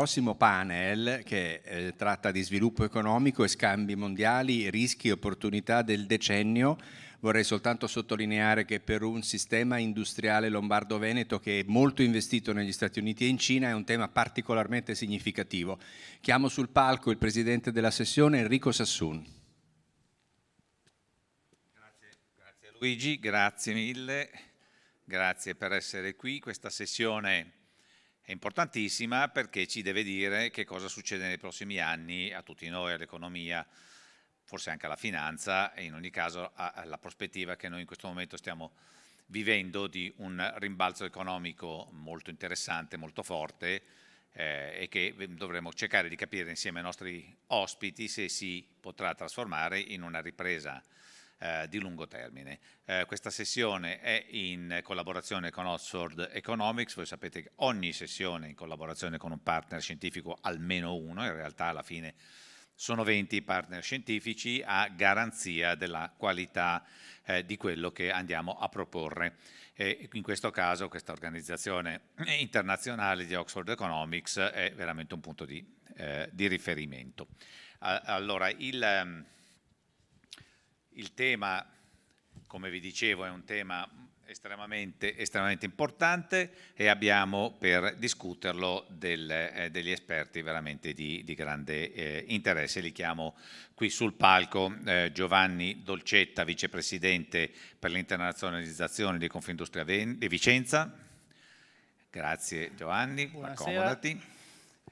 prossimo panel che eh, tratta di sviluppo economico e scambi mondiali, rischi e opportunità del decennio, vorrei soltanto sottolineare che per un sistema industriale lombardo-veneto che è molto investito negli Stati Uniti e in Cina è un tema particolarmente significativo. Chiamo sul palco il presidente della sessione Enrico Sassun. Grazie, grazie Luigi, grazie mille, grazie per essere qui. Questa sessione è è importantissima perché ci deve dire che cosa succede nei prossimi anni a tutti noi, all'economia, forse anche alla finanza e in ogni caso alla prospettiva che noi in questo momento stiamo vivendo di un rimbalzo economico molto interessante, molto forte eh, e che mm, dovremo cercare di capire insieme ai nostri ospiti se si potrà trasformare in una ripresa eh, di lungo termine. Eh, questa sessione è in collaborazione con Oxford Economics, voi sapete che ogni sessione è in collaborazione con un partner scientifico almeno uno, in realtà alla fine sono 20 i partner scientifici a garanzia della qualità eh, di quello che andiamo a proporre. E in questo caso questa organizzazione internazionale di Oxford Economics è veramente un punto di, eh, di riferimento. Allora, il, ehm, il tema, come vi dicevo, è un tema estremamente, estremamente importante e abbiamo per discuterlo del, eh, degli esperti veramente di, di grande eh, interesse. Li chiamo qui sul palco eh, Giovanni Dolcetta, vicepresidente per l'internazionalizzazione di Confindustria Ven- di Vicenza. Grazie Giovanni, Buonasera. accomodati.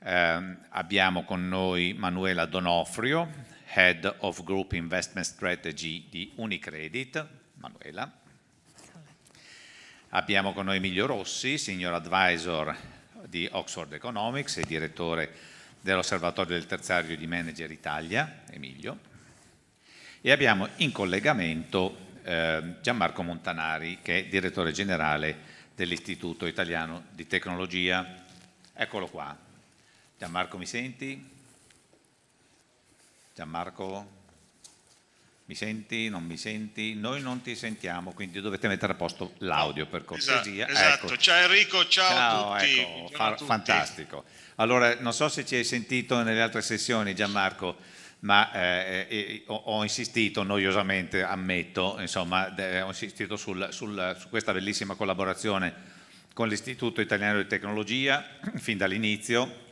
Eh, abbiamo con noi Manuela Donofrio, Head of Group Investment Strategy di Unicredit. Manuela. Abbiamo con noi Emilio Rossi, Senior Advisor di Oxford Economics e direttore dell'Osservatorio del Terziario di Manager Italia, Emilio. E abbiamo in collegamento eh, Gianmarco Montanari, che è direttore generale dell'Istituto Italiano di Tecnologia. Eccolo qua, Gianmarco mi senti? Gianmarco mi senti? Non mi senti? Noi non ti sentiamo, quindi dovete mettere a posto l'audio per cortesia. Ecco. Esatto, esatto. Ecco. ciao Enrico, ciao, ciao a tutti. Ecco, ciao a tutti. Fantastico. Allora, non so se ci hai sentito nelle altre sessioni Gianmarco, ma eh, eh, eh ho, ho, insistito noiosamente, ammetto, insomma, eh, ho insistito sul, sul, su questa bellissima collaborazione con l'Istituto Italiano di Tecnologia fin dall'inizio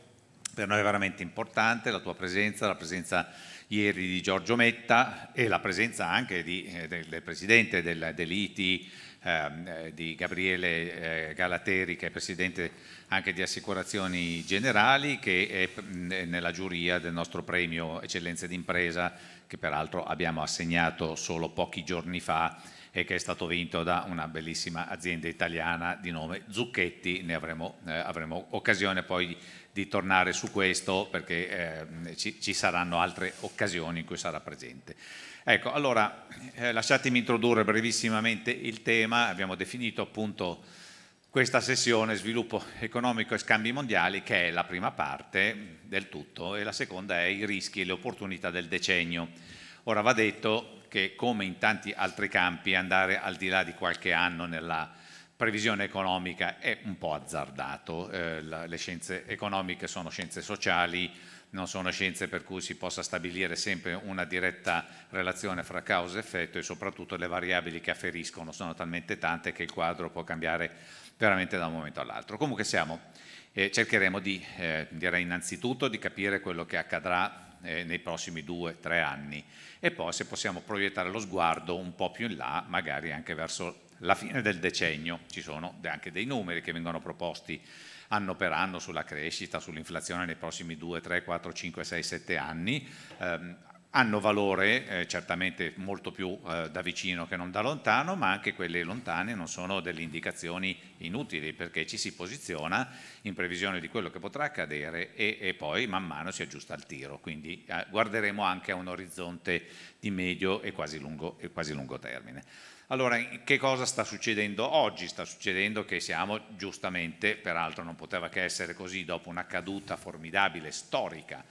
per noi è veramente importante la tua presenza, la presenza ieri di Giorgio Metta e la presenza anche di, eh, del, del, presidente del, dell'ITI, ehm, eh, di Gabriele eh, Galateri, che è presidente anche di Assicurazioni Generali, che è nella giuria del nostro premio Eccellenze d'impresa, che peraltro abbiamo assegnato solo pochi giorni fa e che è stato vinto da una bellissima azienda italiana di nome Zucchetti, ne avremo, eh, avremo occasione poi di tornare su questo perché eh, ci, ci, saranno altre occasioni in cui sarà presente. Ecco, allora eh, lasciatemi introdurre brevissimamente il tema, abbiamo definito appunto questa sessione sviluppo economico e scambi mondiali che è la prima parte del tutto e la seconda è i rischi e le opportunità del decennio. Ora va detto che come in tanti altri campi andare al di là di qualche anno nella previsione economica è un po' azzardato, eh, la, le scienze economiche sono scienze sociali, non sono scienze per cui si possa stabilire sempre una diretta relazione fra causa e effetto e soprattutto le variabili che afferiscono sono talmente tante che il quadro può cambiare veramente da un momento all'altro. Comunque siamo, eh, cercheremo di, eh, direi innanzitutto, di capire quello che accadrà eh, nei prossimi due, tre anni e poi se possiamo proiettare lo sguardo un po' più in là, magari anche verso la fine del decennio, ci sono anche dei numeri che vengono proposti anno per anno sulla crescita, sull'inflazione nei prossimi 2, 3, 4, 5, 6, 7 anni, ehm, hanno valore eh, certamente molto più eh, da vicino che non da lontano, ma anche quelle lontane non sono delle indicazioni inutili perché ci si posiziona in previsione di quello che potrà accadere e, e poi man mano si aggiusta il tiro, quindi eh, guarderemo anche a un orizzonte di medio e quasi lungo, e quasi lungo termine. Allora, che cosa sta succedendo oggi? Sta succedendo che siamo giustamente, peraltro non poteva che essere così, dopo una caduta formidabile, storica,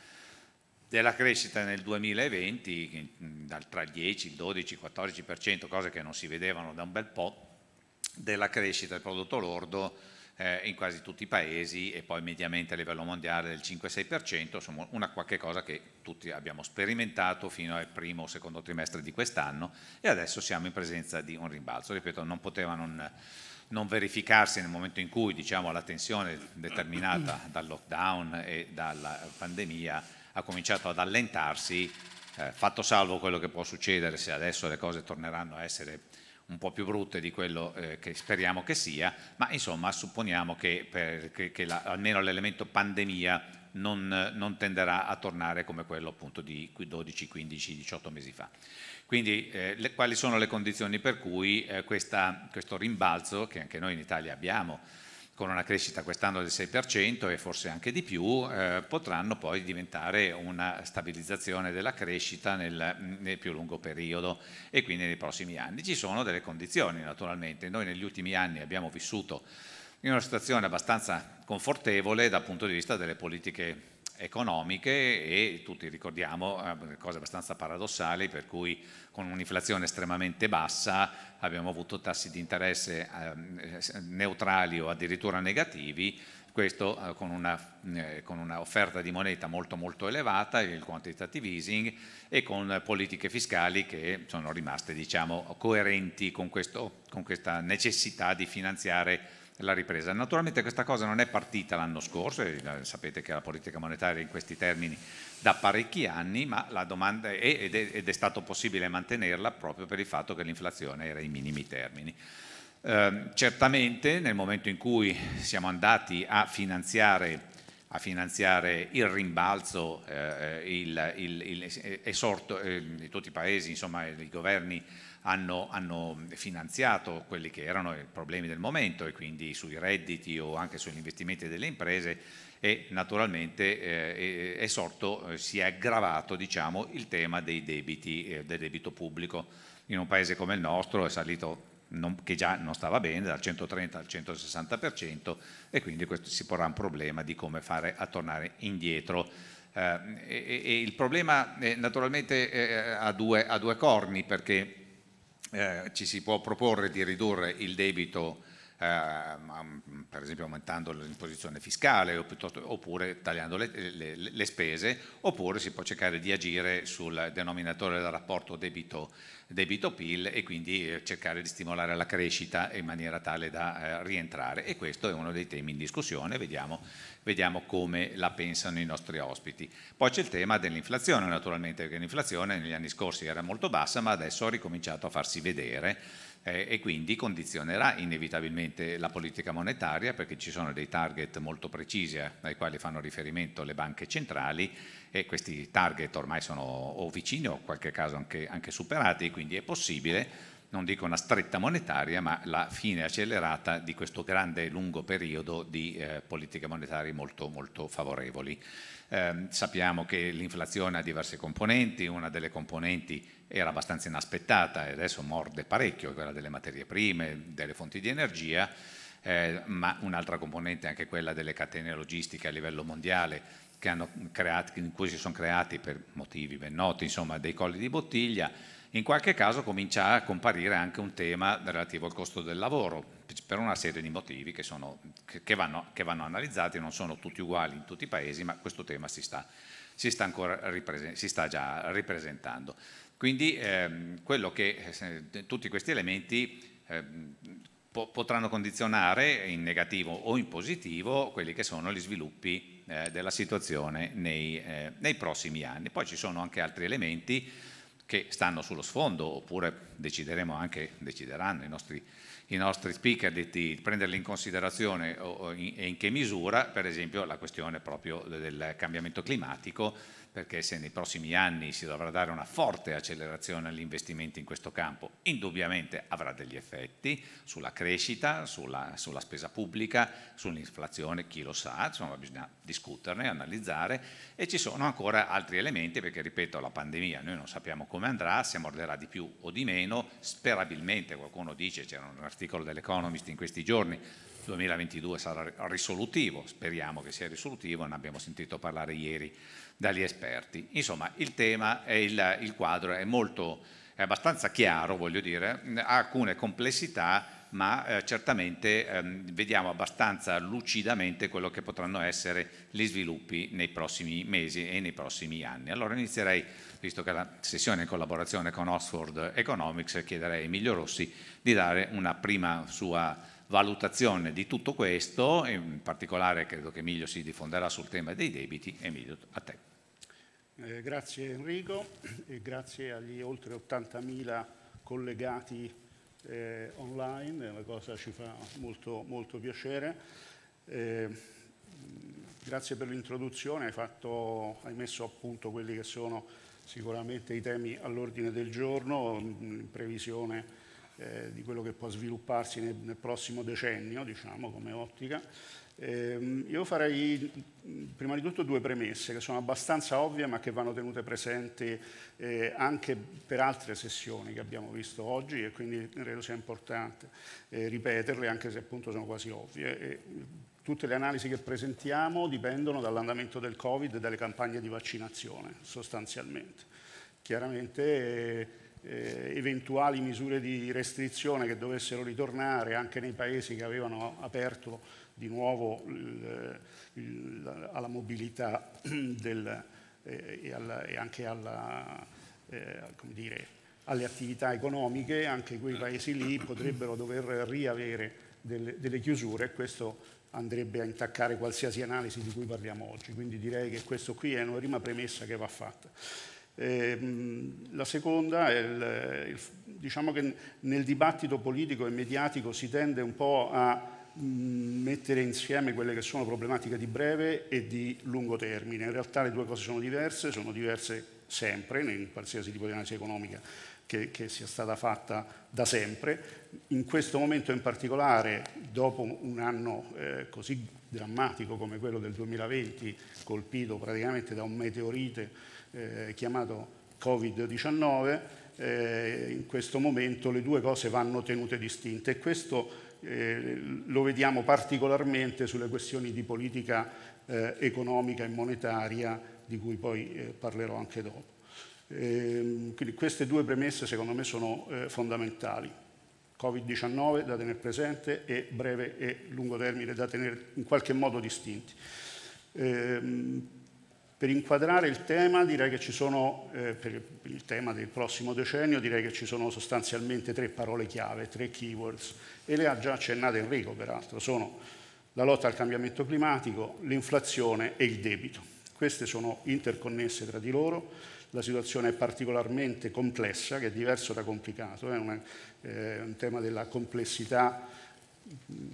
della crescita nel 2020 tra il 10, il 12, il 14%, cose che non si vedevano da un bel po', della crescita del prodotto lordo eh, in quasi tutti i paesi e poi mediamente a livello mondiale del 5-6%, insomma una qualche cosa che tutti abbiamo sperimentato fino al primo o secondo trimestre di quest'anno e adesso siamo in presenza di un rimbalzo, ripeto non poteva non non verificarsi nel momento in cui diciamo, la tensione determinata dal lockdown e dalla pandemia ha cominciato ad allentarsi, eh, fatto salvo quello che può succedere se adesso le cose torneranno a essere un po' più brutte di quello eh, che speriamo che sia, ma insomma supponiamo che, per, che, che la, almeno l'elemento pandemia non, non, tenderà a tornare come quello appunto di 12, 15, 18 mesi fa. Quindi eh, le, quali sono le condizioni per cui eh, questa, questo rimbalzo che anche noi in Italia abbiamo con una crescita quest'anno del 6% e forse anche di più, eh, potranno poi diventare una stabilizzazione della crescita nel, nel, più lungo periodo e quindi nei prossimi anni. Ci sono delle condizioni naturalmente, noi negli ultimi anni abbiamo vissuto in una situazione abbastanza confortevole dal punto di vista delle politiche economiche e tutti ricordiamo eh, cose abbastanza paradossali per cui con un'inflazione estremamente bassa abbiamo avuto tassi di interesse ehm, neutrali o addirittura negativi questo eh, con, una, eh, con, una, offerta di moneta molto molto elevata, il quantitative easing e con politiche fiscali che sono rimaste diciamo, coerenti con, questo, con, questa necessità di finanziare la ripresa. Naturalmente questa cosa non è partita l'anno scorso, eh, sapete che la politica monetaria è in questi termini da parecchi anni, ma la domanda è, ed, è, ed è stato possibile mantenerla proprio per il fatto che l'inflazione era ai minimi termini. Eh, certamente nel momento in cui siamo andati a finanziare, a finanziare il rimbalzo, eh, eh il, il, il, esorto, eh, tutti i paesi, insomma i governi hanno, hanno, finanziato quelli che erano i problemi del momento e quindi sui redditi o anche sugli investimenti delle imprese e naturalmente eh, è sorto, eh, si è aggravato diciamo, il tema dei debiti, eh, del debito pubblico. In un paese come il nostro è salito non, che già non stava bene, dal 130 al 160% e quindi questo si porrà un problema di come fare a tornare indietro. Eh, e, e il problema eh, naturalmente eh, ha, due, ha due corni perché eh, ci si può proporre di ridurre il debito ehm, per esempio aumentando l'imposizione fiscale oppure tagliando le, le, le, spese, oppure si può cercare di agire sul denominatore del rapporto debito debito PIL e quindi eh, cercare di stimolare la crescita in maniera tale da eh, rientrare e questo è uno dei temi in discussione, vediamo, vediamo come la pensano i nostri ospiti. Poi c'è il tema dell'inflazione naturalmente perché l'inflazione negli anni scorsi era molto bassa ma adesso ha ricominciato a farsi vedere eh, e quindi condizionerà inevitabilmente la politica monetaria perché ci sono dei target molto precisi eh, ai quali fanno riferimento le banche centrali e questi target ormai sono o vicini o in qualche caso anche, anche superati, quindi è possibile non dico una stretta monetaria, ma la fine accelerata di questo grande e lungo periodo di eh, politiche monetarie molto, molto favorevoli. Eh, sappiamo che l'inflazione ha diverse componenti, una delle componenti era abbastanza inaspettata e adesso morde parecchio, quella delle materie prime, delle fonti di energia, eh, ma un'altra componente è anche quella delle catene logistiche a livello mondiale creato, in cui si sono creati per motivi ben noti insomma, dei colli di bottiglia in qualche caso comincia a comparire anche un tema relativo al costo del lavoro, per una serie di motivi che, sono, che, vanno, che vanno, analizzati, non sono tutti uguali in tutti i paesi, ma questo tema si sta, si sta, si sta già ripresentando. Quindi ehm, che, eh, tutti questi elementi ehm, po potranno condizionare in negativo o in positivo quelli che sono gli sviluppi eh, della situazione nei, eh, nei prossimi anni. Poi ci sono anche altri elementi che stanno sullo sfondo, oppure decideremo anche, decideranno i nostri, i nostri speaker di, di, prenderli in considerazione o, in, e in che misura, per esempio la questione proprio del cambiamento climatico perché se nei prossimi anni si dovrà dare una forte accelerazione agli investimenti in questo campo, indubbiamente avrà degli effetti sulla crescita, sulla, sulla spesa pubblica, sull'inflazione, chi lo sa, insomma bisogna discuterne, analizzare e ci sono ancora altri elementi perché, ripeto, la pandemia noi non sappiamo come andrà, se morderà di più o di meno, sperabilmente qualcuno dice, c'era un articolo dell'Economist in questi giorni, 2022 sarà risolutivo, speriamo che sia risolutivo, ne abbiamo sentito parlare ieri dagli esperti. Insomma, il tema e il, il, quadro è, molto, è abbastanza chiaro, voglio dire, ha alcune complessità, ma eh, certamente eh, vediamo abbastanza lucidamente quello che potranno essere gli sviluppi nei prossimi mesi e nei prossimi anni. Allora inizierei, visto che la sessione è in collaborazione con Oxford Economics, chiederei a Emilio Rossi di dare una prima sua valutazione di tutto questo, in particolare credo che Emilio si diffonderà sul tema dei debiti. Emilio, a te. Eh, grazie Enrico e grazie agli oltre 80.000 collegati eh, online, la cosa ci fa molto, molto piacere. Eh, grazie per l'introduzione, hai, hai messo a punto quelli che sono sicuramente i temi all'ordine del giorno in previsione eh, di quello che può svilupparsi nel, nel prossimo decennio, diciamo, come ottica. Eh, io farei prima di tutto due premesse che sono abbastanza ovvie ma che vanno tenute presenti eh, anche per altre sessioni che abbiamo visto oggi e quindi credo sia importante eh, ripeterle anche se appunto sono quasi ovvie. E, tutte le analisi che presentiamo dipendono dall'andamento del Covid e dalle campagne di vaccinazione sostanzialmente. Chiaramente eh, eh, eventuali misure di restrizione che dovessero ritornare anche nei paesi che avevano aperto di nuovo il, il, alla mobilità del, eh, e, alla, e, anche alla, eh, dire, alle attività economiche, anche quei certo. paesi lì potrebbero dover riavere delle, delle chiusure e questo andrebbe a intaccare qualsiasi analisi di cui parliamo oggi. Quindi direi che questo qui è una prima premessa che va fatta. Ehm, la seconda è il, il, diciamo che nel dibattito politico e mediatico si tende un po' a mm, mettere insieme quelle che sono problematiche di breve e di lungo termine. In realtà le due cose sono diverse, sono diverse sempre, in qualsiasi tipo di analisi economica che, che, sia stata fatta da sempre. In questo momento in particolare, dopo un anno eh, così drammatico come quello del 2020, colpito praticamente da un meteorite eh, chiamato Covid-19, eh, in questo momento le due cose vanno tenute distinte e questo eh, lo vediamo particolarmente sulle questioni di politica eh, economica e monetaria di cui poi eh, parlerò anche dopo. Ehm, quindi queste due premesse secondo me sono eh, fondamentali. Covid-19 da tenere presente e breve e lungo termine da tenere in qualche modo distinti. Ehm, per inquadrare il tema, sono, eh, per il tema del prossimo decennio, direi che ci sono sostanzialmente tre parole chiave, tre keywords, e le ha già accennate Enrico, peraltro. Sono la lotta al cambiamento climatico, l'inflazione e il debito. Queste sono interconnesse tra di loro, la situazione è particolarmente complessa, che è diverso da complicato, è eh. una, eh, un tema della complessità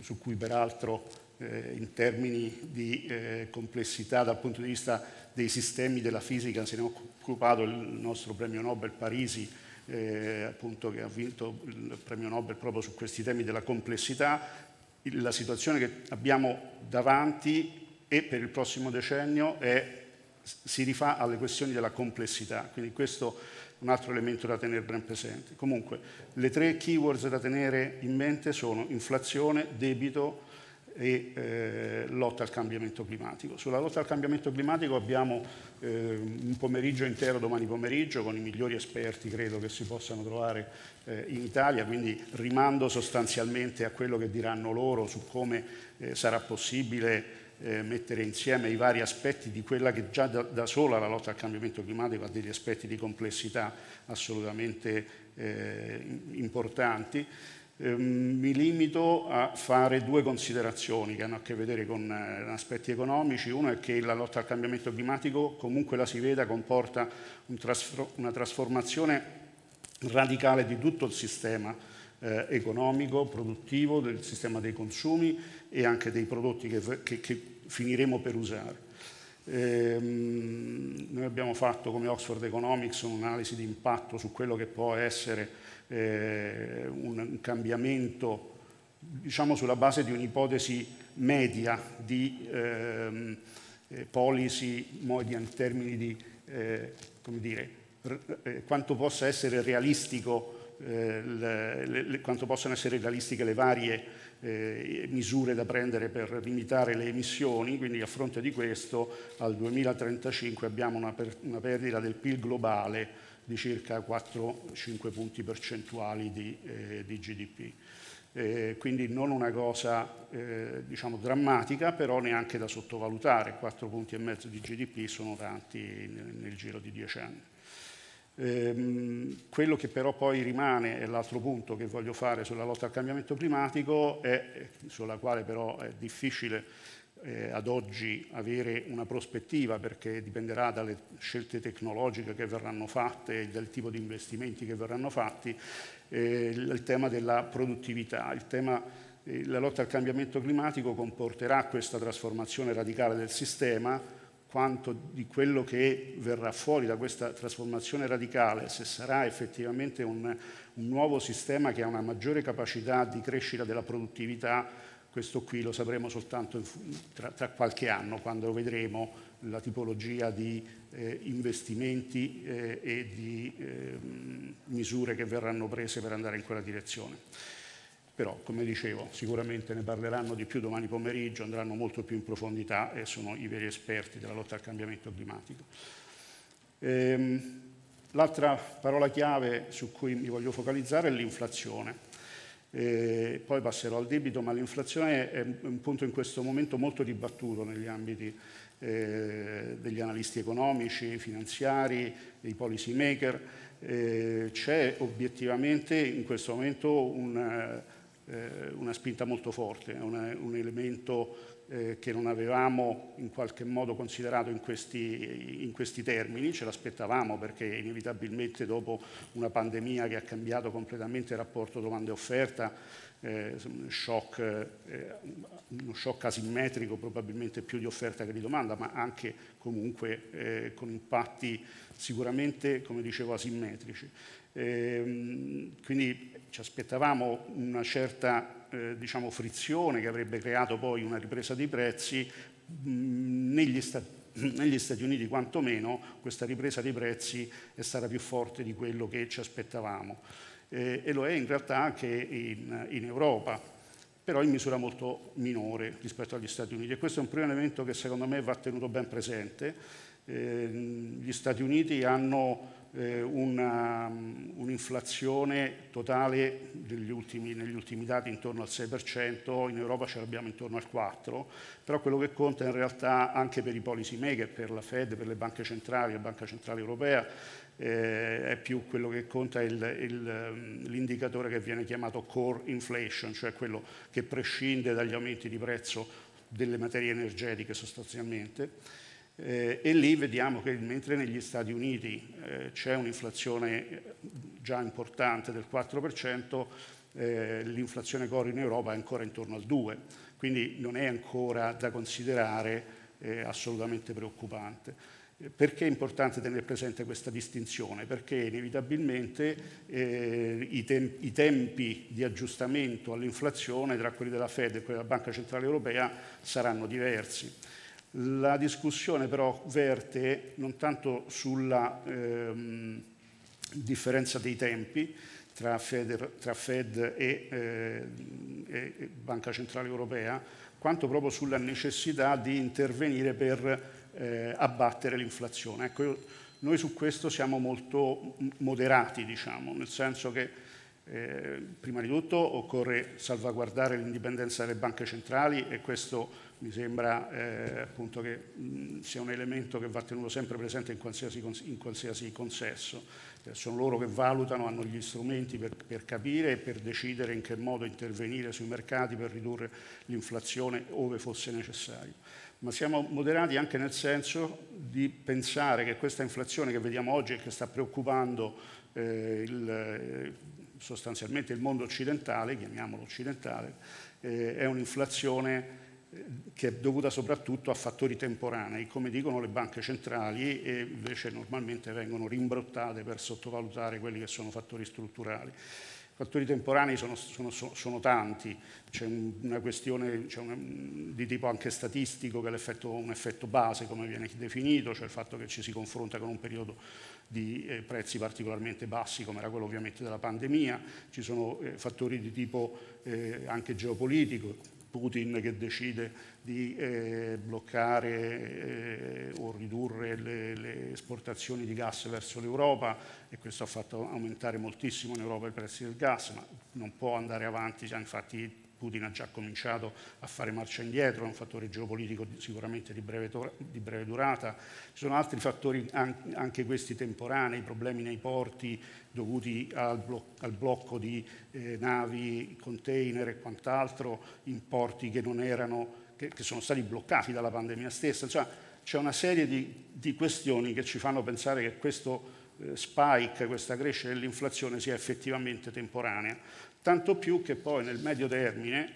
su cui peraltro eh, in termini di eh, complessità dal punto di vista dei sistemi della fisica se ne è occupato il nostro premio Nobel Parisi, eh, appunto, che ha vinto il premio Nobel proprio su questi temi della complessità. La situazione che abbiamo davanti e per il prossimo decennio è, si rifà alle questioni della complessità, quindi questo è un altro elemento da tenere ben presente. Comunque, le tre keywords da tenere in mente sono inflazione, debito, e eh, lotta al cambiamento climatico. Sulla lotta al cambiamento climatico abbiamo eh, un pomeriggio intero domani pomeriggio con i migliori esperti credo che si possano trovare eh, in Italia, quindi rimando sostanzialmente a quello che diranno loro su come eh, sarà possibile eh, mettere insieme i vari aspetti di quella che già da, da, sola la lotta al cambiamento climatico ha degli aspetti di complessità assolutamente eh, importanti. Ehm, mi limito a fare due considerazioni che hanno a che vedere con eh, aspetti economici. Uno è che la lotta al cambiamento climatico, comunque la si veda, comporta una trasformazione radicale di tutto il sistema eh, economico, produttivo, del sistema dei consumi e anche dei prodotti che, che, che finiremo per usare. Ehm, noi abbiamo fatto come Oxford Economics un'analisi di impatto su quello che può essere eh, un cambiamento, diciamo sulla base di un'ipotesi media di ehm, eh, policy, media in termini di, eh, come dire, eh, quanto possa essere realistico, eh, le, le, quanto possano essere realistiche le varie eh, misure da prendere per limitare le emissioni, quindi a fronte di questo al 2035 abbiamo una, per, una perdita del PIL globale di circa 4-5 punti percentuali di, eh, di GDP. Eh, quindi non una cosa eh, diciamo drammatica, però neanche da sottovalutare, 4 punti e mezzo di GDP sono tanti nel, nel giro di 10 anni. Ehm, quello che però poi rimane, è l'altro punto che voglio fare sulla lotta al cambiamento climatico, è, sulla quale però è difficile eh, ad oggi avere una prospettiva perché dipenderà dalle scelte tecnologiche che verranno fatte e dal tipo di investimenti che verranno fatti, eh, il tema della produttività, tema, eh, la lotta al cambiamento climatico comporterà questa trasformazione radicale del sistema, quanto di quello che verrà fuori da questa trasformazione radicale, se sarà effettivamente un, un nuovo sistema che ha una maggiore capacità di crescita della produttività, questo qui lo sapremo soltanto tra, tra, qualche anno, quando vedremo la tipologia di eh, investimenti eh, e di eh, misure che verranno prese per andare in quella direzione. Però, come dicevo, sicuramente ne parleranno di più domani pomeriggio, andranno molto più in profondità e sono i veri esperti della lotta al cambiamento climatico. Ehm, l'altra parola chiave su cui mi voglio focalizzare è l'inflazione. E poi passerò al debito, ma l'inflazione è un punto in questo momento molto dibattuto negli ambiti eh, degli analisti economici, finanziari, dei policy maker. Eh, c'è obiettivamente in questo momento un, eh, una spinta molto forte, una, un elemento eh, che non avevamo in qualche modo considerato in questi, in questi termini, ce l'aspettavamo perché inevitabilmente dopo una pandemia che ha cambiato completamente il rapporto domanda e offerta, eh, shock, eh, uno shock asimmetrico probabilmente più di offerta che di domanda, ma anche comunque eh, con impatti sicuramente, come dicevo, asimmetrici. Ehm, quindi ci aspettavamo una certa eh, diciamo, frizione che avrebbe creato poi una ripresa dei prezzi, mh, mm, negli, sta- negli, Stati Uniti quantomeno questa ripresa dei prezzi è stata più forte di quello che ci aspettavamo eh, e lo è in realtà anche in, in Europa però in misura molto minore rispetto agli Stati Uniti. E questo è un primo elemento che secondo me va tenuto ben presente. Eh, gli Stati Uniti hanno eh, um, un'inflazione un totale ultimi, negli ultimi dati intorno al 6%, in Europa ce l'abbiamo intorno al 4%, però quello che conta in realtà anche per i policy maker, per la Fed, per le banche centrali, la Banca Centrale Europea, eh, è più quello che conta um, l'indicatore che viene chiamato core inflation, cioè quello che prescinde dagli aumenti di prezzo delle materie energetiche sostanzialmente eh, e lì vediamo che mentre negli Stati Uniti eh, c'è un'inflazione eh, già importante del 4%, eh, l'inflazione core in Europa è ancora intorno al 2%, quindi non è ancora da considerare eh, assolutamente preoccupante. Eh, perché è importante tenere presente questa distinzione? Perché inevitabilmente i, tem i tempi di aggiustamento all'inflazione tra quelli della Fed e quelli della Banca Centrale Europea saranno diversi. La discussione però verte non tanto sulla ehm, differenza dei tempi tra Fed, tra Fed e, eh, e Banca Centrale Europea, quanto proprio sulla necessità di intervenire per eh, abbattere l'inflazione. Ecco, io, noi su questo siamo molto moderati, diciamo, nel senso che eh, prima di tutto occorre salvaguardare l'indipendenza delle banche centrali e questo mi sembra eh, appunto che mh, sia un elemento che va tenuto sempre presente in qualsiasi, in qualsiasi consesso. Eh, sono loro che valutano, hanno gli strumenti per, per, capire e per decidere in che modo intervenire sui mercati per ridurre l'inflazione ove fosse necessario. Ma siamo moderati anche nel senso di pensare che questa inflazione che vediamo oggi e che sta preoccupando eh, il, sostanzialmente il mondo occidentale, chiamiamolo occidentale, eh, è un'inflazione eh, che è dovuta soprattutto a fattori temporanei, come dicono le banche centrali e invece normalmente vengono rimbrottate per sottovalutare quelli che sono fattori strutturali fattori temporanei sono, sono, sono tanti, c'è una questione una, di tipo anche statistico che è un effetto base come viene definito, cioè il fatto che ci si confronta con un periodo di eh, prezzi particolarmente bassi come era quello ovviamente della pandemia, ci sono eh, fattori di tipo eh, anche geopolitico, Putin che decide di eh, bloccare eh, o ridurre le, le, esportazioni di gas verso l'Europa e questo ha fatto aumentare moltissimo in Europa i prezzi del gas, ma non può andare avanti, cioè, infatti Putin ha già cominciato a fare marcia indietro, è un fattore geopolitico sicuramente di breve, di breve durata, ci sono altri fattori anche questi temporanei, problemi nei porti dovuti al, bloc al blocco di eh, navi, container e quant'altro in porti che, erano, che, che sono stati bloccati dalla pandemia stessa, insomma c'è una serie di, di questioni che ci fanno pensare che questo eh, spike, questa crescita dell'inflazione sia effettivamente temporanea tanto più che poi nel medio termine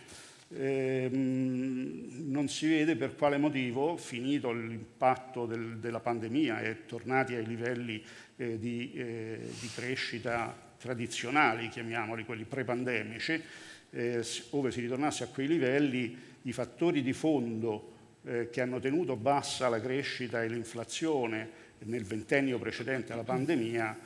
ehm, non si vede per quale motivo, finito l'impatto del, della pandemia e tornati ai livelli eh, di, eh, di, crescita tradizionali, chiamiamoli quelli pre-pandemici, eh, ove si ritornasse a quei livelli, i fattori di fondo eh, che hanno tenuto bassa la crescita e l'inflazione nel ventennio precedente alla pandemia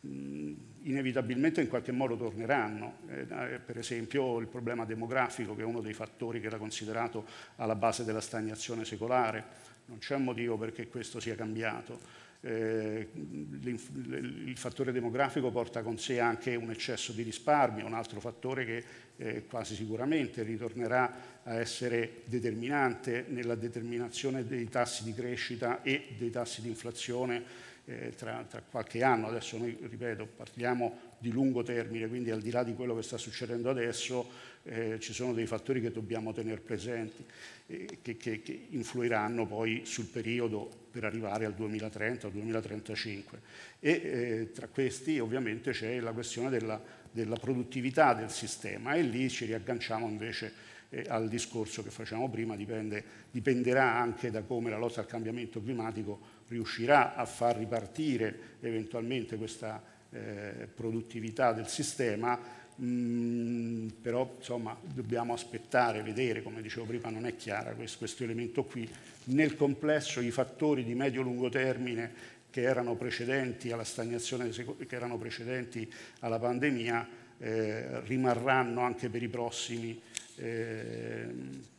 mh, inevitabilmente in qualche modo torneranno, eh, per esempio il problema demografico che è uno dei fattori che era considerato alla base della stagnazione secolare, non c'è motivo perché questo sia cambiato. Eh, il fattore demografico porta con sé anche un eccesso di risparmio, un altro fattore che eh, quasi sicuramente ritornerà a essere determinante nella determinazione dei tassi di crescita e dei tassi di inflazione eh, tra, tra, qualche anno. Adesso noi, ripeto, parliamo di lungo termine, quindi al di là di quello che sta succedendo adesso eh, ci sono dei fattori che dobbiamo tenere presenti, eh, che, che, che, influiranno poi sul periodo per arrivare al 2030 o 2035. E eh, tra questi ovviamente c'è la questione della, della produttività del sistema e lì ci riagganciamo invece eh, al discorso che facciamo prima, dipende, dipenderà anche da come la lotta al cambiamento climatico riuscirà a far ripartire eventualmente questa eh, produttività del sistema, mh, mm, però insomma dobbiamo aspettare, vedere, come dicevo prima non è chiara questo, questo elemento qui. Nel complesso i fattori di medio-lungo termine che erano precedenti alla stagnazione, che erano precedenti alla pandemia, eh, rimarranno anche per i prossimi, eh,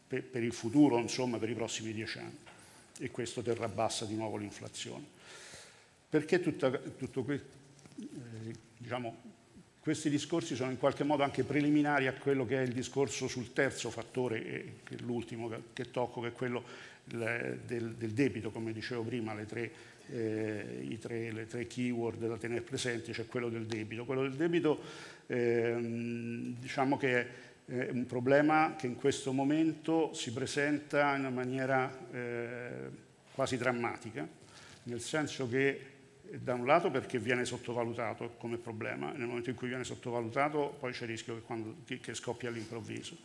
per, per il futuro, insomma per i prossimi dieci anni e questo terrà bassa di nuovo l'inflazione. Perché tutta, tutto que, eh, diciamo, questi discorsi sono in qualche modo anche preliminari a quello che è il discorso sul terzo fattore, e che è l'ultimo che tocco, che è quello del, del debito, come dicevo prima, le tre, eh, tre, le tre keyword da tenere presenti, cioè quello del debito. Quello del debito ehm, diciamo che è eh, un problema che in questo momento si presenta in una maniera eh, quasi drammatica, nel senso che eh, da un lato perché viene sottovalutato come problema, nel momento in cui viene sottovalutato poi c'è il rischio che, quando, che scoppia all'improvviso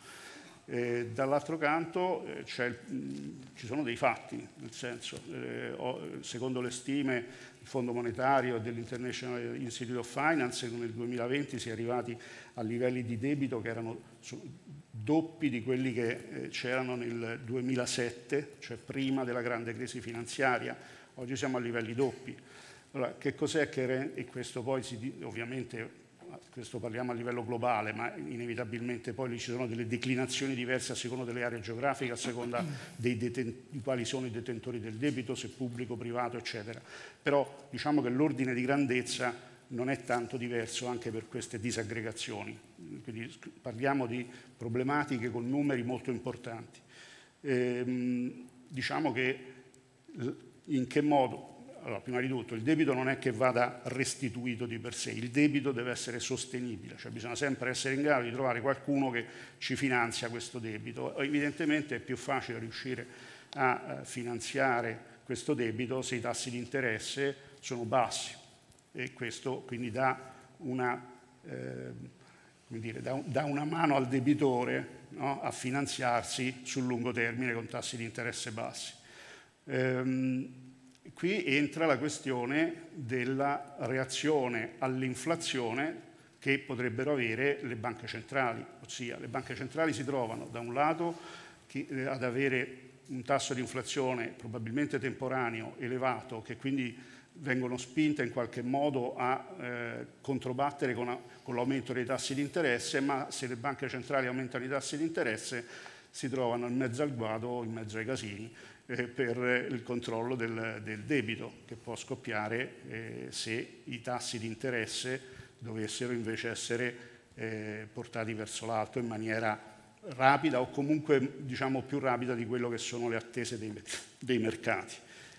eh, dall'altro canto eh, il, ci sono dei fatti, nel senso, eh, secondo le stime del Fondo Monetario e dell'International Institute of Finance, nel 2020 si è arrivati a livelli di debito che erano doppi di quelli che eh, c'erano nel 2007, cioè prima della grande crisi finanziaria, oggi siamo a livelli doppi. Allora, che cos'è che, e questo poi si, ovviamente questo parliamo a livello globale, ma inevitabilmente poi lì ci sono delle declinazioni diverse a seconda delle aree geografiche, a seconda di quali sono i detentori del debito, se pubblico, privato, eccetera. Però diciamo che l'ordine di grandezza non è tanto diverso anche per queste disaggregazioni, quindi parliamo di problematiche con numeri molto importanti. Ehm, diciamo che in che modo allora, prima di tutto, il debito non è che vada restituito di per sé, il debito deve essere sostenibile, cioè bisogna sempre essere in grado di trovare qualcuno che ci finanzia questo debito. Evidentemente è più facile riuscire a eh, finanziare questo debito se i tassi di interesse sono bassi e questo quindi dà una, eh, dire, dà, dà una mano al debitore no? a finanziarsi sul lungo termine con tassi di interesse bassi. Ehm, qui entra la questione della reazione all'inflazione che potrebbero avere le banche centrali, ossia le banche centrali si trovano da un lato eh, ad avere un tasso di inflazione probabilmente temporaneo elevato che quindi vengono spinte in qualche modo a eh, controbattere con, con l'aumento dei tassi di interesse, ma se le banche centrali aumentano i tassi di interesse si trovano in mezzo al guado, in mezzo ai casini eh, per il controllo del, del, debito che può scoppiare eh, se i tassi di interesse dovessero invece essere eh, portati verso l'alto in maniera rapida o comunque diciamo, più rapida di quello che sono le attese dei, dei mercati.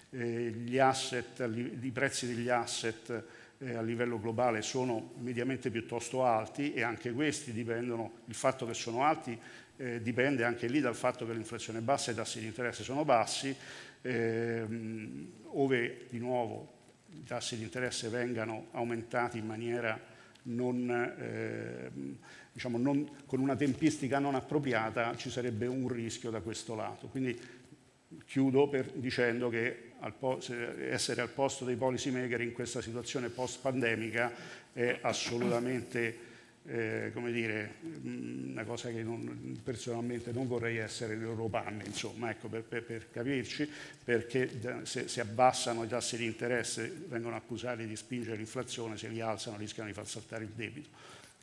Eh, asset, I prezzi degli asset eh, a livello globale sono mediamente piuttosto alti e anche questi dipendono, il fatto che sono alti eh, dipende anche lì dal fatto che l'inflazione è bassa e i tassi di interesse sono bassi, ehm, ove di nuovo i tassi di interesse vengano aumentati in maniera non, ehm, diciamo non, con una tempistica non appropriata ci sarebbe un rischio da questo lato. Quindi chiudo per, dicendo che al essere al posto dei policy maker in questa situazione post pandemica è assolutamente eh, come dire, mm, una cosa che non, personalmente non vorrei essere nei loro panni, insomma, ecco, per, per, per, capirci, perché se, se abbassano i tassi di interesse vengono accusati di spingere l'inflazione, se li alzano rischiano di far saltare il debito.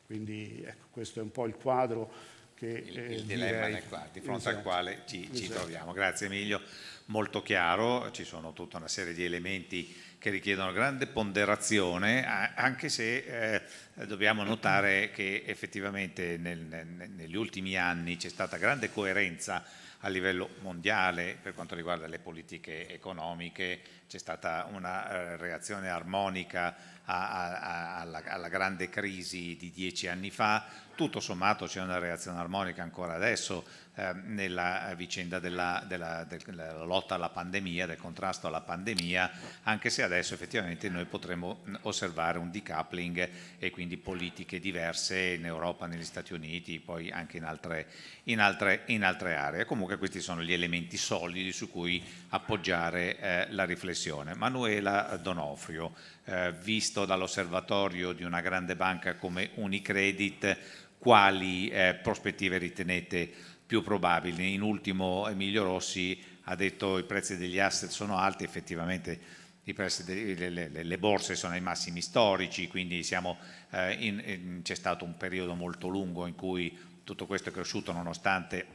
Quindi ecco, questo è un po' il quadro che, il, eh, il, dilemma direi, qua, di fronte esatto, al quale ci, esatto. ci, troviamo. Grazie Emilio, molto chiaro, ci sono tutta una serie di elementi che richiedono grande ponderazione, anche se eh, dobbiamo notare che effettivamente nel, nel, negli ultimi anni c'è stata grande coerenza a livello mondiale per quanto riguarda le politiche economiche, c'è stata una eh, reazione armonica a, a, a, alla, alla grande crisi di dieci anni fa, tutto sommato c'è una reazione armonica ancora adesso ehm, eh, nella vicenda della, della, della, lotta alla pandemia, del contrasto alla pandemia, anche se adesso effettivamente noi potremmo mm, osservare un decoupling e quindi politiche diverse in Europa, negli Stati Uniti, poi anche in altre, in altre, in altre aree. Comunque questi sono gli elementi solidi su cui appoggiare eh, la riflessione. Manuela Donofrio, eh, visto dall'osservatorio di una grande banca come Unicredit, quali eh, prospettive ritenete più probabili. In ultimo Emilio Rossi ha detto che i prezzi degli asset sono alti, effettivamente dei, le, le, le, borse sono ai massimi storici, quindi eh, c'è stato un periodo molto lungo in cui tutto questo è cresciuto nonostante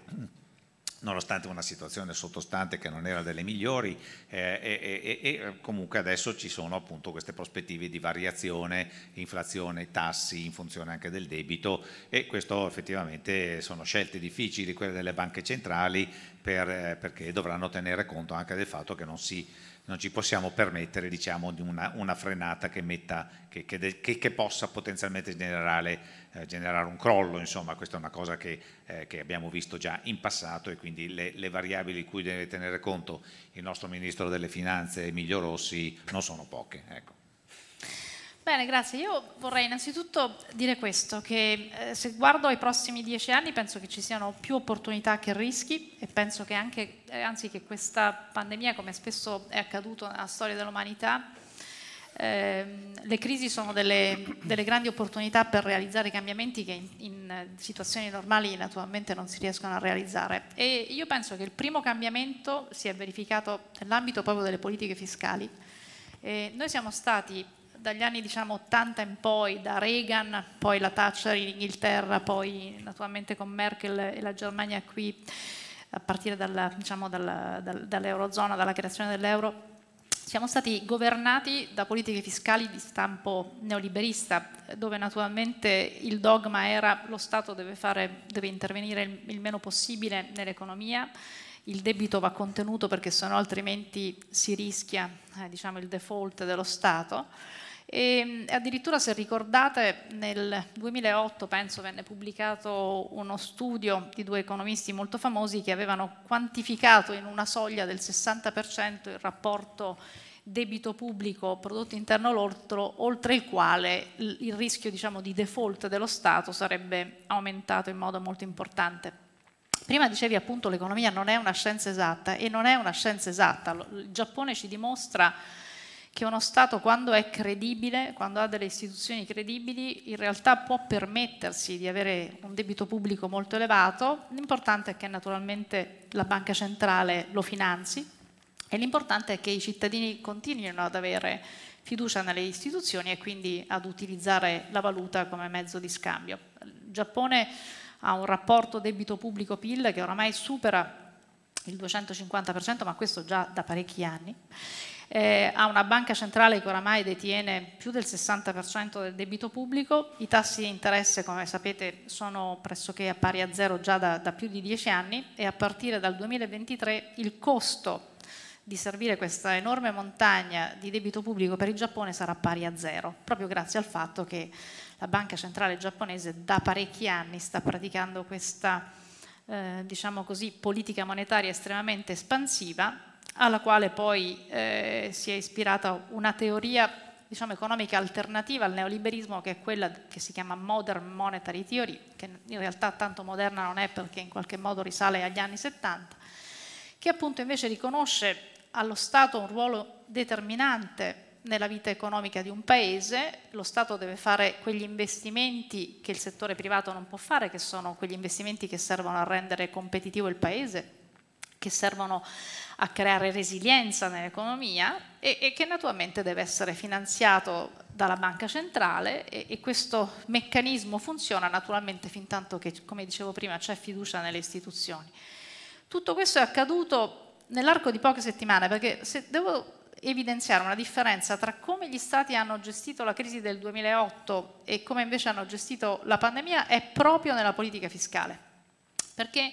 nonostante una situazione sottostante che non era delle migliori eh, e, e, e, comunque adesso ci sono appunto queste prospettive di variazione, inflazione, tassi in funzione anche del debito e questo effettivamente sono scelte difficili quelle delle banche centrali per, eh, perché dovranno tenere conto anche del fatto che non, si, non ci possiamo permettere diciamo, di una, una frenata che, metta, che, che, de, che possa potenzialmente generare eh, generare un crollo, insomma questa è una cosa che, eh, che abbiamo visto già in passato e quindi le, le, variabili di cui deve tenere conto il nostro Ministro delle Finanze Emilio Rossi non sono poche. Ecco. Bene, grazie. Io vorrei innanzitutto dire questo, che eh, se guardo ai prossimi dieci anni penso che ci siano più opportunità che rischi e penso che anche, eh, anzi che questa pandemia, come spesso è accaduto nella storia dell'umanità, Ehm, le crisi sono delle, delle, grandi opportunità per realizzare cambiamenti che in, in, eh, situazioni normali naturalmente non si riescono a realizzare e io penso che il primo cambiamento si è verificato nell'ambito proprio delle politiche fiscali. Eh, noi siamo stati dagli anni diciamo, 80 in poi, da Reagan, poi la Thatcher in Inghilterra, poi naturalmente con Merkel e la Germania qui, a partire dalla, diciamo, dalla, dal, dall'Eurozona, dalla creazione dell'euro, siamo stati governati da politiche fiscali di stampo neoliberista, dove naturalmente il dogma era lo Stato deve, fare, deve intervenire il, meno possibile nell'economia, il debito va contenuto perché sennò altrimenti si rischia eh, diciamo, il default dello Stato e mm, addirittura se ricordate nel 2008 penso venne pubblicato uno studio di due economisti molto famosi che avevano quantificato in una soglia del 60% il rapporto debito pubblico prodotto interno lordo oltre il quale il rischio diciamo, di default dello Stato sarebbe aumentato in modo molto importante. Prima dicevi appunto l'economia non è una scienza esatta e non è una scienza esatta, il Giappone ci dimostra che uno Stato quando è credibile, quando ha delle istituzioni credibili, in realtà può permettersi di avere un debito pubblico molto elevato, l'importante è che naturalmente la banca centrale lo finanzi e l'importante è che i cittadini continuino ad avere fiducia nelle istituzioni e quindi ad utilizzare la valuta come mezzo di scambio. Il Giappone ha un rapporto debito pubblico-PIL che oramai supera il 250%, ma questo già da parecchi anni eh, ha una banca centrale che oramai detiene più del 60% del debito pubblico, i tassi di interesse come sapete sono pressoché a pari a zero già da, da più di 10 anni e a partire dal 2023 il costo di servire questa enorme montagna di debito pubblico per il Giappone sarà pari a zero, proprio grazie al fatto che la banca centrale giapponese da parecchi anni sta praticando questa eh, diciamo così, politica monetaria estremamente espansiva alla quale poi eh, si è ispirata una teoria diciamo, economica alternativa al neoliberismo che è quella che si chiama Modern Monetary Theory, che in realtà tanto moderna non è perché in qualche modo risale agli anni 70, che appunto invece riconosce allo Stato un ruolo determinante nella vita economica di un paese, lo Stato deve fare quegli investimenti che il settore privato non può fare, che sono quegli investimenti che servono a rendere competitivo il paese, che servono a creare resilienza nell'economia e, e, che naturalmente deve essere finanziato dalla banca centrale e, e questo meccanismo funziona naturalmente fin tanto che, come dicevo prima, c'è fiducia nelle istituzioni. Tutto questo è accaduto nell'arco di poche settimane perché se devo evidenziare una differenza tra come gli stati hanno gestito la crisi del 2008 e come invece hanno gestito la pandemia è proprio nella politica fiscale. Perché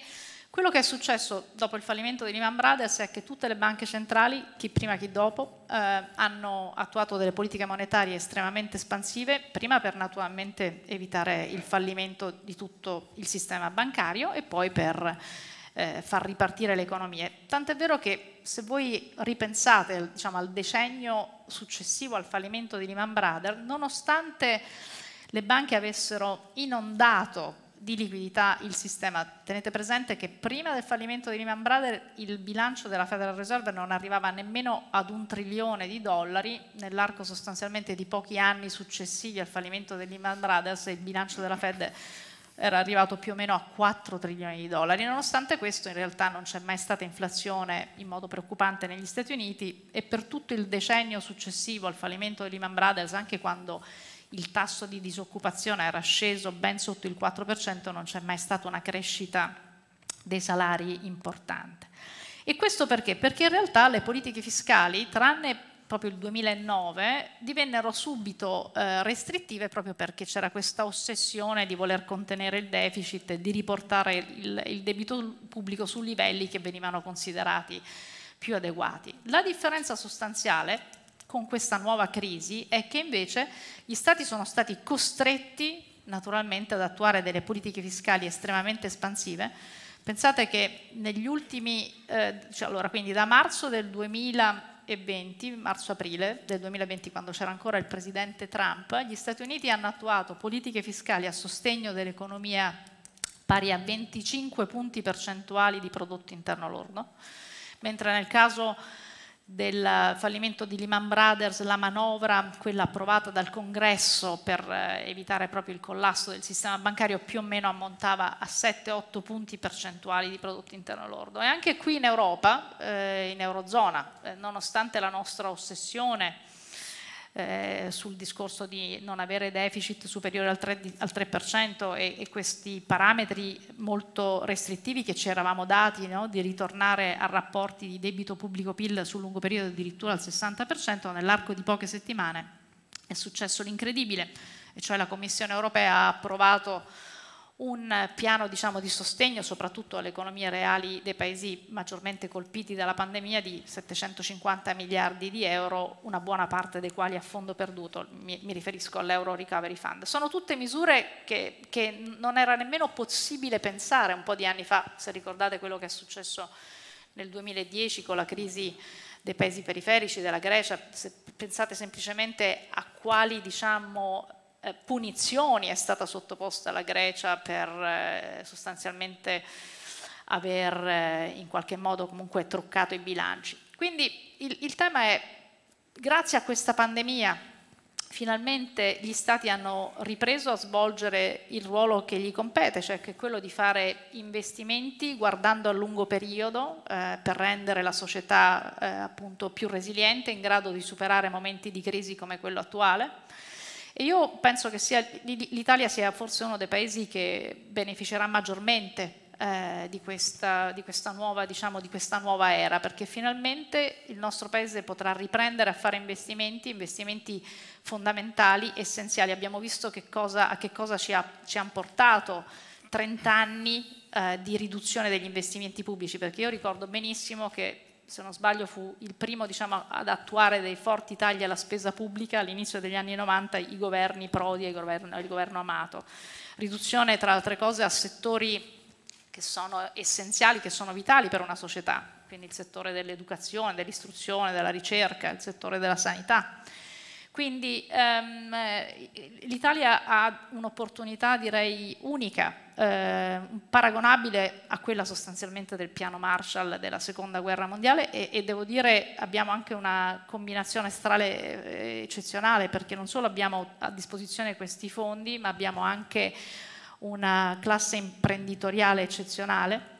quello che è successo dopo il fallimento di Lehman Brothers è che tutte le banche centrali, chi prima chi dopo, eh, hanno attuato delle politiche monetarie estremamente espansive, prima per naturalmente evitare il fallimento di tutto il sistema bancario e poi per eh, far ripartire le economie. Tant'è vero che se voi ripensate diciamo, al decennio successivo al fallimento di Lehman Brothers, nonostante le banche avessero inondato di liquidità il sistema. Tenete presente che prima del fallimento di Lehman Brothers il bilancio della Federal Reserve non arrivava nemmeno ad un trilione di dollari, nell'arco sostanzialmente di pochi anni successivi al fallimento di Lehman Brothers il bilancio della Fed era arrivato più o meno a 4 trilioni di dollari. Nonostante questo in realtà non c'è mai stata inflazione in modo preoccupante negli Stati Uniti e per tutto il decennio successivo al fallimento di Lehman Brothers, anche quando il tasso di disoccupazione era sceso ben sotto il 4%, non c'è mai stata una crescita dei salari importante. E questo perché? Perché in realtà le politiche fiscali, tranne proprio il 2009, divennero subito eh, restrittive proprio perché c'era questa ossessione di voler contenere il deficit di riportare il, il debito pubblico su livelli che venivano considerati più adeguati. La differenza sostanziale con questa nuova crisi è che invece gli stati sono stati costretti naturalmente ad attuare delle politiche fiscali estremamente espansive. Pensate che negli ultimi, eh, cioè, allora, quindi da marzo del 2020, marzo-aprile del 2020 quando c'era ancora il presidente Trump, gli Stati Uniti hanno attuato politiche fiscali a sostegno dell'economia pari a 25 punti percentuali di prodotto interno lordo, mentre nel caso del fallimento di Lehman Brothers, la manovra, quella approvata dal congresso per eh, evitare proprio il collasso del sistema bancario, più o meno ammontava a 7-8 punti percentuali di prodotto interno lordo. E anche qui in Europa, eh, in Eurozona, eh, nonostante la nostra ossessione eh, sul discorso di non avere deficit superiore al 3%, al 3% e, e, questi parametri molto restrittivi che ci eravamo dati no? di ritornare a rapporti di debito pubblico-PIL sul lungo periodo addirittura al 60%, nell'arco di poche settimane è successo l'incredibile, e cioè la Commissione europea ha approvato un piano diciamo, di sostegno soprattutto alle economie reali dei paesi maggiormente colpiti dalla pandemia di 750 miliardi di euro, una buona parte dei quali a fondo perduto, mi, mi riferisco all'Euro Recovery Fund. Sono tutte misure che, che non era nemmeno possibile pensare un po' di anni fa, se ricordate quello che è successo nel 2010 con la crisi dei paesi periferici, della Grecia, se pensate semplicemente a quali diciamo, eh, punizioni è stata sottoposta la Grecia per eh, sostanzialmente aver eh, in qualche modo comunque truccato i bilanci. Quindi il, il tema è, grazie a questa pandemia, finalmente gli stati hanno ripreso a svolgere il ruolo che gli compete, cioè che è quello di fare investimenti guardando a lungo periodo eh, per rendere la società eh, appunto più resiliente, in grado di superare momenti di crisi come quello attuale e io penso che l'Italia sia forse uno dei paesi che beneficerà maggiormente eh, di, questa, di, questa nuova, diciamo, di, questa, nuova, era, perché finalmente il nostro Paese potrà riprendere a fare investimenti, investimenti fondamentali, essenziali. Abbiamo visto che cosa, a che cosa ci, ha, ci hanno portato 30 anni eh, di riduzione degli investimenti pubblici, perché io ricordo benissimo che se non sbaglio fu il primo diciamo, ad attuare dei forti tagli alla spesa pubblica all'inizio degli anni 90 i governi Prodi e il governo, il governo Amato. Riduzione tra altre cose a settori che sono essenziali, che sono vitali per una società, quindi il settore dell'educazione, dell'istruzione, della ricerca, il settore della sanità. Quindi ehm, l'Italia ha un'opportunità direi unica eh, paragonabile a quella sostanzialmente del piano Marshall della seconda guerra mondiale e, e devo dire abbiamo anche una combinazione strale eh, eccezionale perché non solo abbiamo a disposizione questi fondi ma abbiamo anche una classe imprenditoriale eccezionale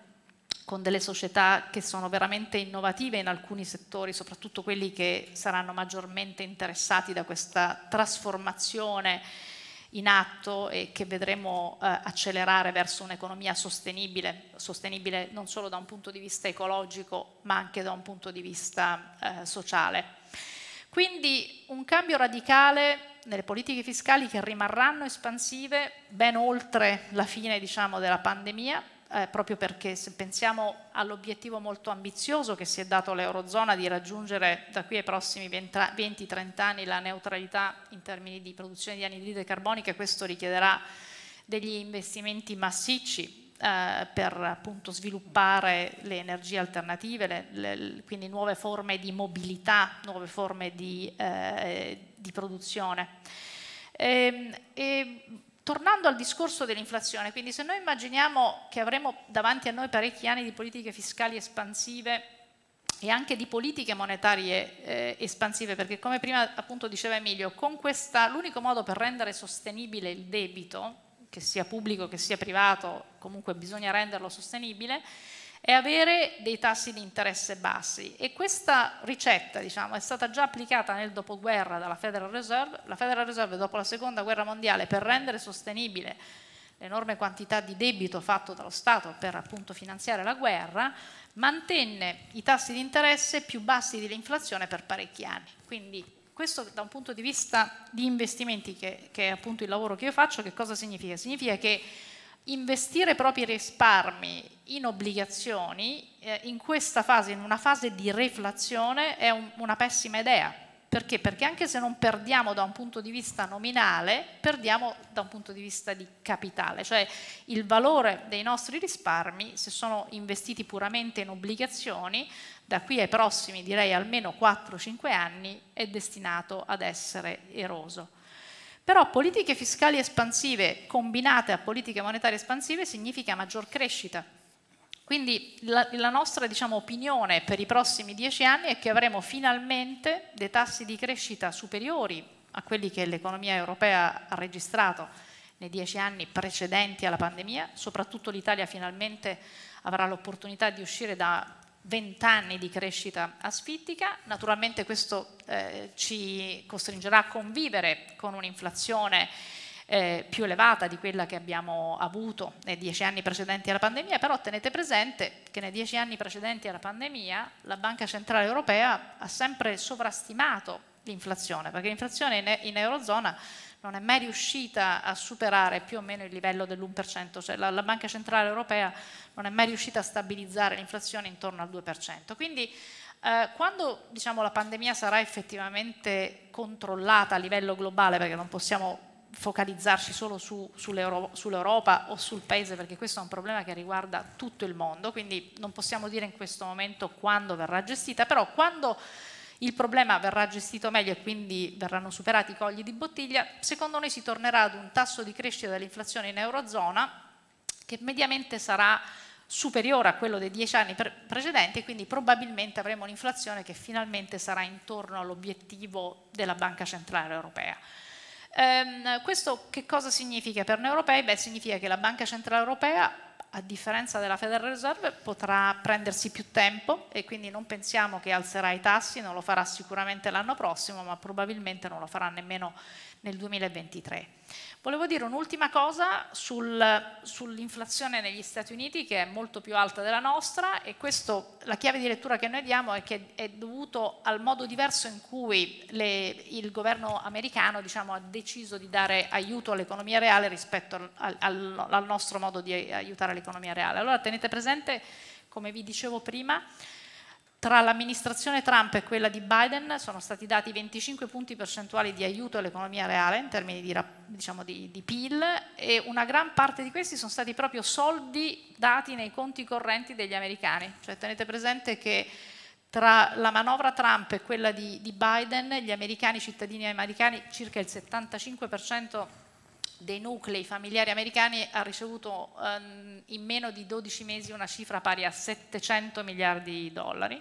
con delle società che sono veramente innovative in alcuni settori, soprattutto quelli che saranno maggiormente interessati da questa trasformazione in atto e che vedremo eh, accelerare verso un'economia sostenibile, sostenibile non solo da un punto di vista ecologico ma anche da un punto di vista eh, sociale. Quindi un cambio radicale nelle politiche fiscali che rimarranno espansive ben oltre la fine diciamo, della pandemia eh, proprio perché se pensiamo all'obiettivo molto ambizioso che si è dato l'Eurozona di raggiungere da qui ai prossimi 20-30 anni la neutralità in termini di produzione di anidride carbonica, questo richiederà degli investimenti massicci eh, per appunto, sviluppare le energie alternative, le, le, quindi nuove forme di mobilità, nuove forme di, eh, di produzione. Ehm, e, e Tornando al discorso dell'inflazione, quindi se noi immaginiamo che avremo davanti a noi parecchi anni di politiche fiscali espansive e anche di politiche monetarie eh, espansive, perché come prima appunto diceva Emilio, con questa l'unico modo per rendere sostenibile il debito, che sia pubblico che sia privato, comunque bisogna renderlo sostenibile, è avere dei tassi di interesse bassi e questa ricetta diciamo, è stata già applicata nel dopoguerra dalla Federal Reserve, la Federal Reserve dopo la seconda guerra mondiale per rendere sostenibile l'enorme quantità di debito fatto dallo Stato per appunto finanziare la guerra, mantenne i tassi di interesse più bassi dell'inflazione per parecchi anni. Quindi questo da un punto di vista di investimenti, che, che è appunto il lavoro che io faccio, che cosa significa? Significa che investire i propri risparmi in obbligazioni eh, in questa fase, in una fase di reflazione, è un, una pessima idea. Perché? Perché anche se non perdiamo da un punto di vista nominale, perdiamo da un punto di vista di capitale, cioè il valore dei nostri risparmi, se sono investiti puramente in obbligazioni, da qui ai prossimi direi almeno 4-5 anni è destinato ad essere eroso. Però politiche fiscali espansive combinate a politiche monetarie espansive significa maggior crescita. Quindi la, la nostra diciamo, opinione per i prossimi dieci anni è che avremo finalmente dei tassi di crescita superiori a quelli che l'economia europea ha registrato nei dieci anni precedenti alla pandemia, soprattutto l'Italia finalmente avrà l'opportunità di uscire da vent'anni di crescita asfittica, naturalmente questo eh, ci costringerà a convivere con un'inflazione eh, più elevata di quella che abbiamo avuto nei dieci anni precedenti alla pandemia, però tenete presente che nei dieci anni precedenti alla pandemia la Banca Centrale Europea ha sempre sovrastimato l'inflazione, perché l'inflazione in, in Eurozona non è mai riuscita a superare più o meno il livello dell'1%, cioè la, la Banca Centrale Europea non è mai riuscita a stabilizzare l'inflazione intorno al 2%. Quindi eh, quando diciamo, la pandemia sarà effettivamente controllata a livello globale, perché non possiamo focalizzarci solo su, sull'Europa o sul paese perché questo è un problema che riguarda tutto il mondo, quindi non possiamo dire in questo momento quando verrà gestita, però quando il problema verrà gestito meglio e quindi verranno superati i cogli di bottiglia, secondo noi si tornerà ad un tasso di crescita dell'inflazione in Eurozona che mediamente sarà superiore a quello dei dieci anni pre precedenti e quindi probabilmente avremo un'inflazione che finalmente sarà intorno all'obiettivo della Banca Centrale Europea. Ehm, questo che cosa significa per noi europei? Beh, significa che la Banca Centrale Europea a differenza della Federal Reserve, potrà prendersi più tempo e quindi non pensiamo che alzerà i tassi, non lo farà sicuramente l'anno prossimo, ma probabilmente non lo farà nemmeno nel 2023. Volevo dire un'ultima cosa sul, sull'inflazione negli Stati Uniti che è molto più alta della nostra e questo, la chiave di lettura che noi diamo è che è dovuto al modo diverso in cui le, il governo americano diciamo, ha deciso di dare aiuto all'economia reale rispetto al, al, al nostro modo di aiutare l'economia reale. Allora tenete presente, come vi dicevo prima, tra l'amministrazione Trump e quella di Biden sono stati dati 25 punti percentuali di aiuto all'economia reale in termini di, diciamo, di, di, PIL e una gran parte di questi sono stati proprio soldi dati nei conti correnti degli americani. Cioè, tenete presente che tra la manovra Trump e quella di, di Biden gli americani, cittadini americani, circa il 75% dei nuclei familiari americani ha ricevuto ehm, in meno di 12 mesi una cifra pari a 700 miliardi di dollari,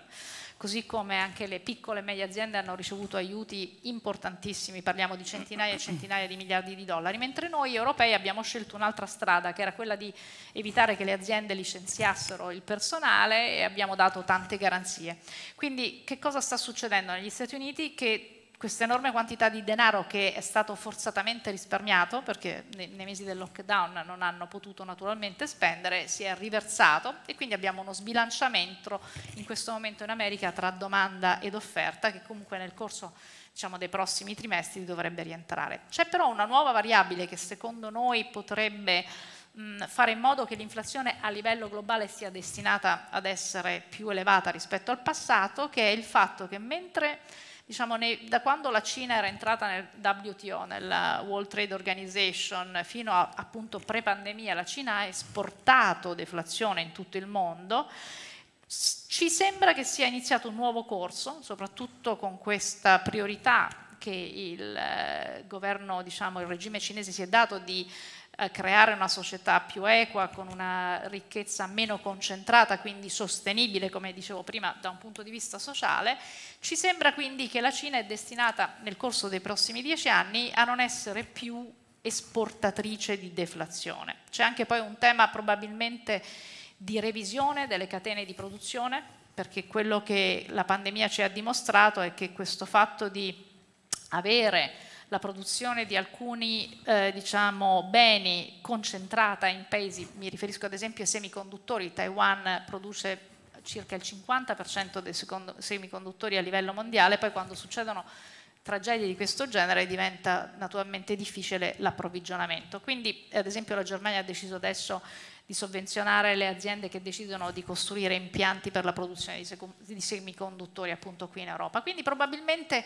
così come anche le piccole e medie aziende hanno ricevuto aiuti importantissimi, parliamo di centinaia e centinaia di miliardi di dollari, mentre noi europei abbiamo scelto un'altra strada che era quella di evitare che le aziende licenziassero il personale e abbiamo dato tante garanzie. Quindi che cosa sta succedendo negli Stati Uniti? Che questa enorme quantità di denaro che è stato forzatamente risparmiato perché nei, mesi del lockdown non hanno potuto naturalmente spendere, si è riversato e quindi abbiamo uno sbilanciamento in questo momento in America tra domanda ed offerta che comunque nel corso diciamo, dei prossimi trimestri dovrebbe rientrare. C'è però una nuova variabile che secondo noi potrebbe fare in modo che l'inflazione a livello globale sia destinata ad essere più elevata rispetto al passato, che è il fatto che mentre diciamo, nei, da quando la Cina era entrata nel WTO, nella uh, World Trade Organization, fino a appunto pre-pandemia la Cina ha esportato deflazione in tutto il mondo. Ci sembra che sia iniziato un nuovo corso, soprattutto con questa priorità che il uh, governo, diciamo, il regime cinese si è dato di eh, creare una società più equa, con una ricchezza meno concentrata, quindi sostenibile, come dicevo prima, da un punto di vista sociale, ci sembra quindi che la Cina è destinata nel corso dei prossimi dieci anni a non essere più esportatrice di deflazione. C'è anche poi un tema probabilmente di revisione delle catene di produzione, perché quello che la pandemia ci ha dimostrato è che questo fatto di avere la produzione di alcuni eh, diciamo, beni concentrata in paesi, mi riferisco ad esempio ai semiconduttori, Taiwan produce circa il 50% dei semiconduttori a livello mondiale, poi quando succedono tragedie di questo genere diventa naturalmente difficile l'approvvigionamento. Quindi ad esempio la Germania ha deciso adesso di sovvenzionare le aziende che decidono di costruire impianti per la produzione di, semiconduttori appunto qui in Europa. Quindi probabilmente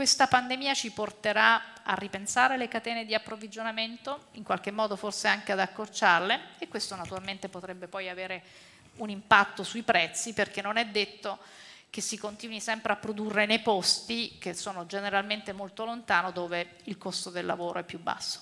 questa pandemia ci porterà a ripensare le catene di approvvigionamento, in qualche modo forse anche ad accorciarle e questo naturalmente potrebbe poi avere un impatto sui prezzi perché non è detto che si continui sempre a produrre nei posti che sono generalmente molto lontano dove il costo del lavoro è più basso.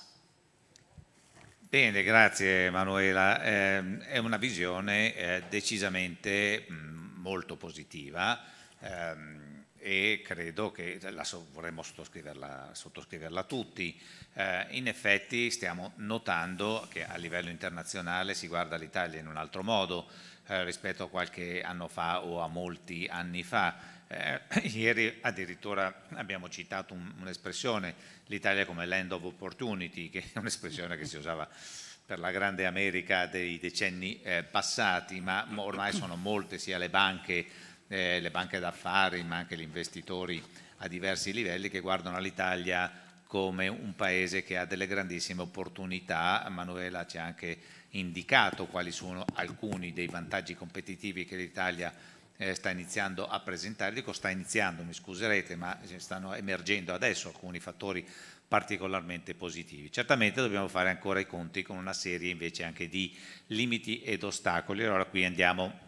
Bene, grazie Emanuela. Eh, è una visione eh, decisamente mh, mm, molto positiva. Eh, e credo che so, vorremmo sottoscriverla, sottoscriverla tutti. Eh, in effetti stiamo notando che a livello internazionale si guarda l'Italia in un altro modo eh, rispetto a qualche anno fa o a molti anni fa. Eh, ieri addirittura abbiamo citato un'espressione, l'Italia come land of opportunity, che è un'espressione che si usava per la grande America dei decenni eh, passati, ma ormai sono molte sia le banche eh, le banche d'affari, ma anche gli investitori a diversi livelli che guardano l'Italia come un paese che ha delle grandissime opportunità. Manuela ci ha anche indicato quali sono alcuni dei vantaggi competitivi che l'Italia eh, sta iniziando a presentare. Dico sta iniziando, mi scuserete, ma eh, stanno emergendo adesso alcuni fattori particolarmente positivi. Certamente dobbiamo fare ancora i conti con una serie invece anche di limiti ed ostacoli. Allora qui andiamo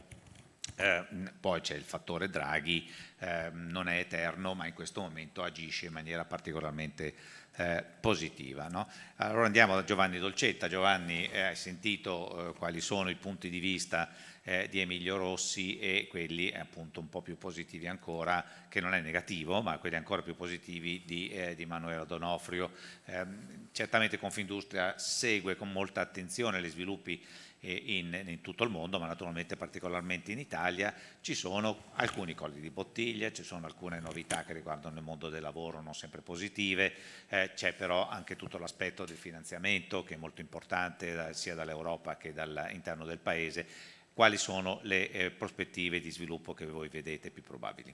Ehm, poi c'è il fattore Draghi, eh, non è eterno, ma in questo momento agisce in maniera particolarmente eh, positiva. No? Allora andiamo da Giovanni Dolcetta. Giovanni, eh, hai sentito eh, quali sono i punti di vista eh, di Emilio Rossi e quelli appunto un po' più positivi ancora, che non è negativo, ma quelli ancora più positivi di, eh, di Manuela Donofrio. Eh, certamente Confindustria segue con molta attenzione gli sviluppi eh, in, in, tutto il mondo, ma naturalmente particolarmente in Italia, ci sono alcuni colli di bottiglia, ci sono alcune novità che riguardano il mondo del lavoro non sempre positive, eh, c'è però anche tutto l'aspetto del finanziamento che è molto importante da, sia dall'Europa che dall'interno del Paese quali sono le eh, prospettive di sviluppo che voi vedete più probabili.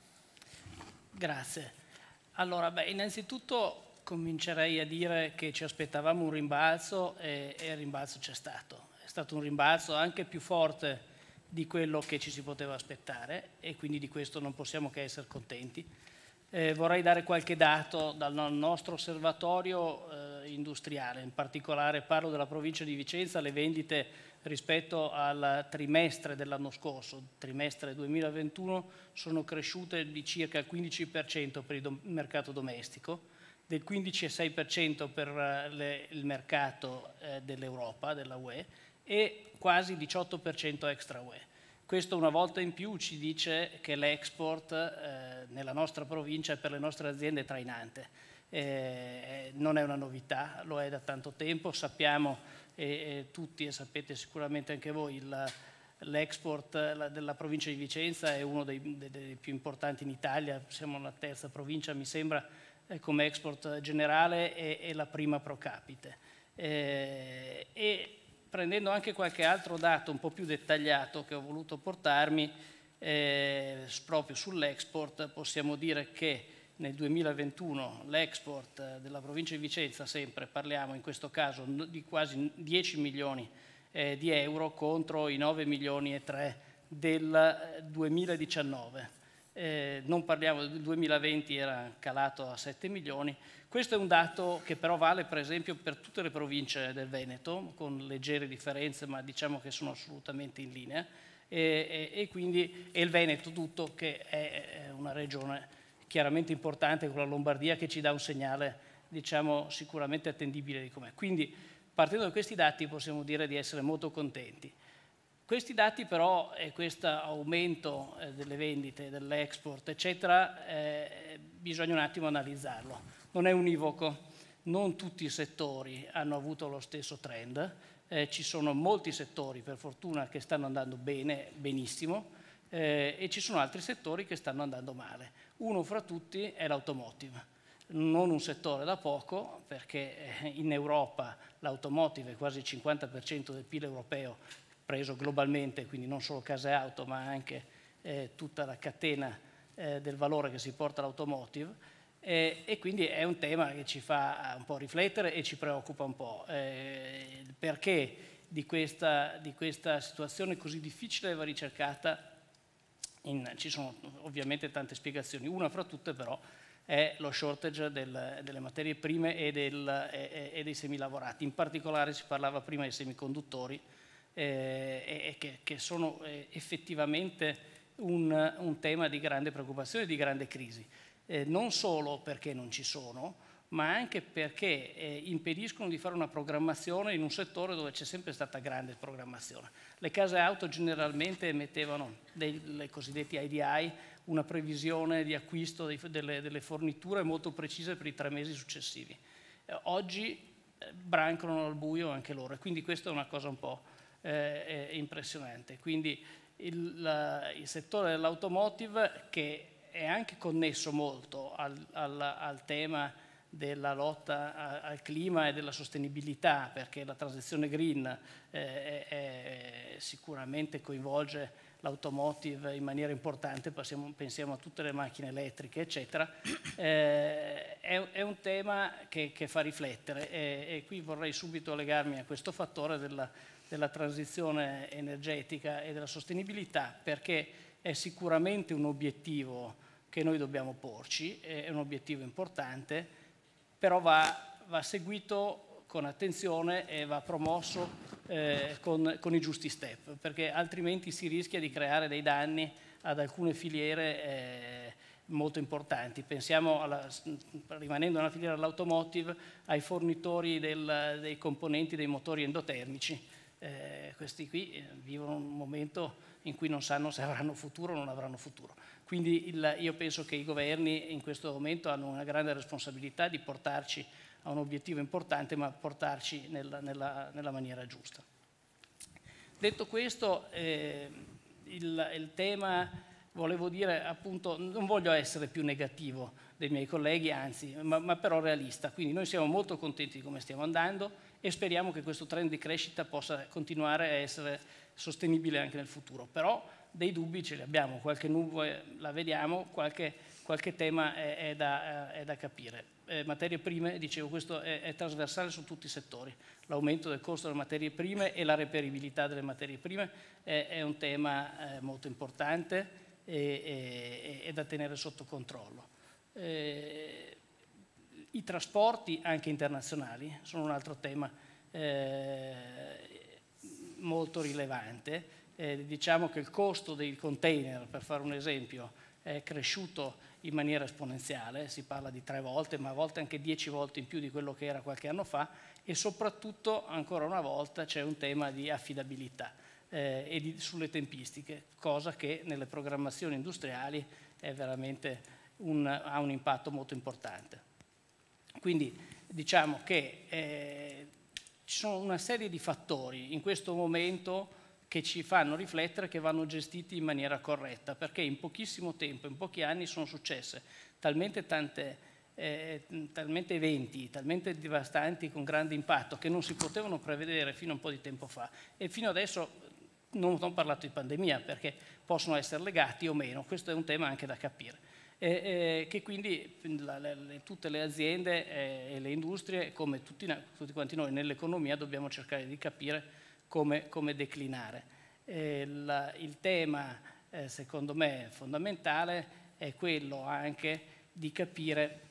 Grazie. Allora, beh, innanzitutto comincerei a dire che ci aspettavamo un rimbalzo e, e il rimbalzo c'è stato. È stato un rimbalzo anche più forte di quello che ci si poteva aspettare e quindi di questo non possiamo che essere contenti. Eh, vorrei dare qualche dato dal nostro osservatorio eh, industriale, in particolare parlo della provincia di Vicenza, le vendite rispetto al trimestre dell'anno scorso, trimestre 2021, sono cresciute di circa il 15% per il mercato domestico, del 15,6% per eh, il mercato eh, dell'Europa, della UE, e quasi 18% extra UE. Questo una volta in più ci dice che l'export eh, nella nostra provincia e per le nostre aziende è trainante. Eh, eh non è una novità, lo è da tanto tempo, sappiamo e, tutti, e sapete sicuramente anche voi, l'export della provincia di Vicenza è uno dei, dei, dei, più importanti in Italia, siamo la terza provincia, mi sembra, eh, come export generale e, e la prima pro capite. E, eh, e prendendo anche qualche altro dato un po' più dettagliato che ho voluto portarmi, eh, proprio sull'export possiamo dire che nel 2021 l'export eh, della provincia di Vicenza, sempre parliamo in questo caso di quasi 10 milioni eh, di euro contro i 9 milioni e 3 del 2019. Eh, eh, non parliamo del 2020 era calato a 7 milioni. Questo è un dato che però vale per esempio per tutte le province del Veneto, con leggere differenze, ma diciamo che sono assolutamente in linea. E, e, e quindi è il Veneto tutto che è, è una regione chiaramente importante con la Lombardia che ci dà un segnale diciamo, sicuramente attendibile di com'è. Quindi partendo da questi dati possiamo dire di essere molto contenti. Questi dati però e questo aumento eh, delle vendite, dell'export, eccetera, eh, bisogna un attimo analizzarlo. Non è univoco, non tutti i settori hanno avuto lo stesso trend, eh, ci sono molti settori per fortuna che stanno andando bene, benissimo, eh, e ci sono altri settori che stanno andando male. Uno fra tutti è l'automotive. Non un settore da poco, perché eh, in Europa l'automotive è quasi il 50% del PIL europeo preso globalmente, quindi non solo case auto, ma anche eh, tutta la catena eh, del valore che si porta all'automotive. Eh, e quindi è un tema che ci fa eh, un po' riflettere e ci preoccupa un po'. Eh, il perché di questa, di questa situazione così difficile va ricercata in, ci sono ovviamente tante spiegazioni, una fra tutte però è lo shortage del, delle materie prime e, del, e, e, dei semilavorati, in particolare si parlava prima dei semiconduttori eh, che, che, sono eh, effettivamente un, un, tema di grande preoccupazione e di grande crisi, eh, non solo perché non ci sono, ma anche perché eh, impediscono di fare una programmazione in un settore dove c'è sempre stata grande programmazione. Le case auto generalmente mettevano dei cosiddetti IDI, una previsione di acquisto dei, delle, delle, forniture molto precise per i tre mesi successivi. Eh, oggi eh, brancano al buio anche loro e quindi questa è una cosa un po' eh, eh, impressionante. Quindi il, la, il settore dell'automotive che è anche connesso molto al, al, al tema della lotta al clima e della sostenibilità, perché la transizione green eh, è, sicuramente coinvolge l'automotive in maniera importante, pensiamo, pensiamo, a tutte le macchine elettriche, eccetera, eh, è, è, un tema che, che fa riflettere e, e, qui vorrei subito legarmi a questo fattore della, della transizione energetica e della sostenibilità, perché è sicuramente un obiettivo che noi dobbiamo porci, è un obiettivo importante, però va, va seguito con attenzione e va promosso eh, con, con, i giusti step, perché altrimenti si rischia di creare dei danni ad alcune filiere eh, molto importanti. Pensiamo, alla, rimanendo nella filiera dell'automotive, ai fornitori del, dei componenti dei motori endotermici. Eh, questi qui eh, vivono un momento in cui non sanno se avranno futuro o non avranno futuro. Quindi il, io penso che i governi in questo momento hanno una grande responsabilità di portarci a un obiettivo importante, ma portarci nella, nella, nella maniera giusta. Detto questo, eh, il, il, tema, volevo dire appunto, non voglio essere più negativo dei miei colleghi, anzi, ma, ma però realista. Quindi noi siamo molto contenti di come stiamo andando e speriamo che questo trend di crescita possa continuare a essere sostenibile anche nel futuro. Però dei dubbi ce li abbiamo, qualche nuvola eh, la vediamo, qualche, qualche tema è, è, da, eh, è, da, capire. Eh, materie prime, dicevo, questo è, è trasversale su tutti i settori. L'aumento del costo delle materie prime e la reperibilità delle materie prime è, un tema eh, molto importante e, e, e, da tenere sotto controllo. Eh, I trasporti, anche internazionali, sono un altro tema eh, molto rilevante eh, diciamo che il costo dei container, per fare un esempio, è cresciuto in maniera esponenziale, si parla di tre volte, ma a volte anche dieci volte in più di quello che era qualche anno fa e soprattutto, ancora una volta, c'è un tema di affidabilità eh, e di, sulle tempistiche, cosa che nelle programmazioni industriali è veramente un, ha un impatto molto importante. Quindi diciamo che eh, ci sono una serie di fattori in questo momento che ci fanno riflettere che vanno gestiti in maniera corretta, perché in pochissimo tempo, in pochi anni sono successe talmente tante, eh, talmente eventi, talmente devastanti con grande impatto che non si potevano prevedere fino a un po' di tempo fa e fino adesso non ho parlato di pandemia perché possono essere legati o meno, questo è un tema anche da capire. E, eh, che quindi la, le, tutte le aziende eh, e le industrie, come tutti, tutti quanti noi nell'economia, dobbiamo cercare di capire come, come declinare. Il, eh, il, tema, eh, secondo me, fondamentale è quello anche di capire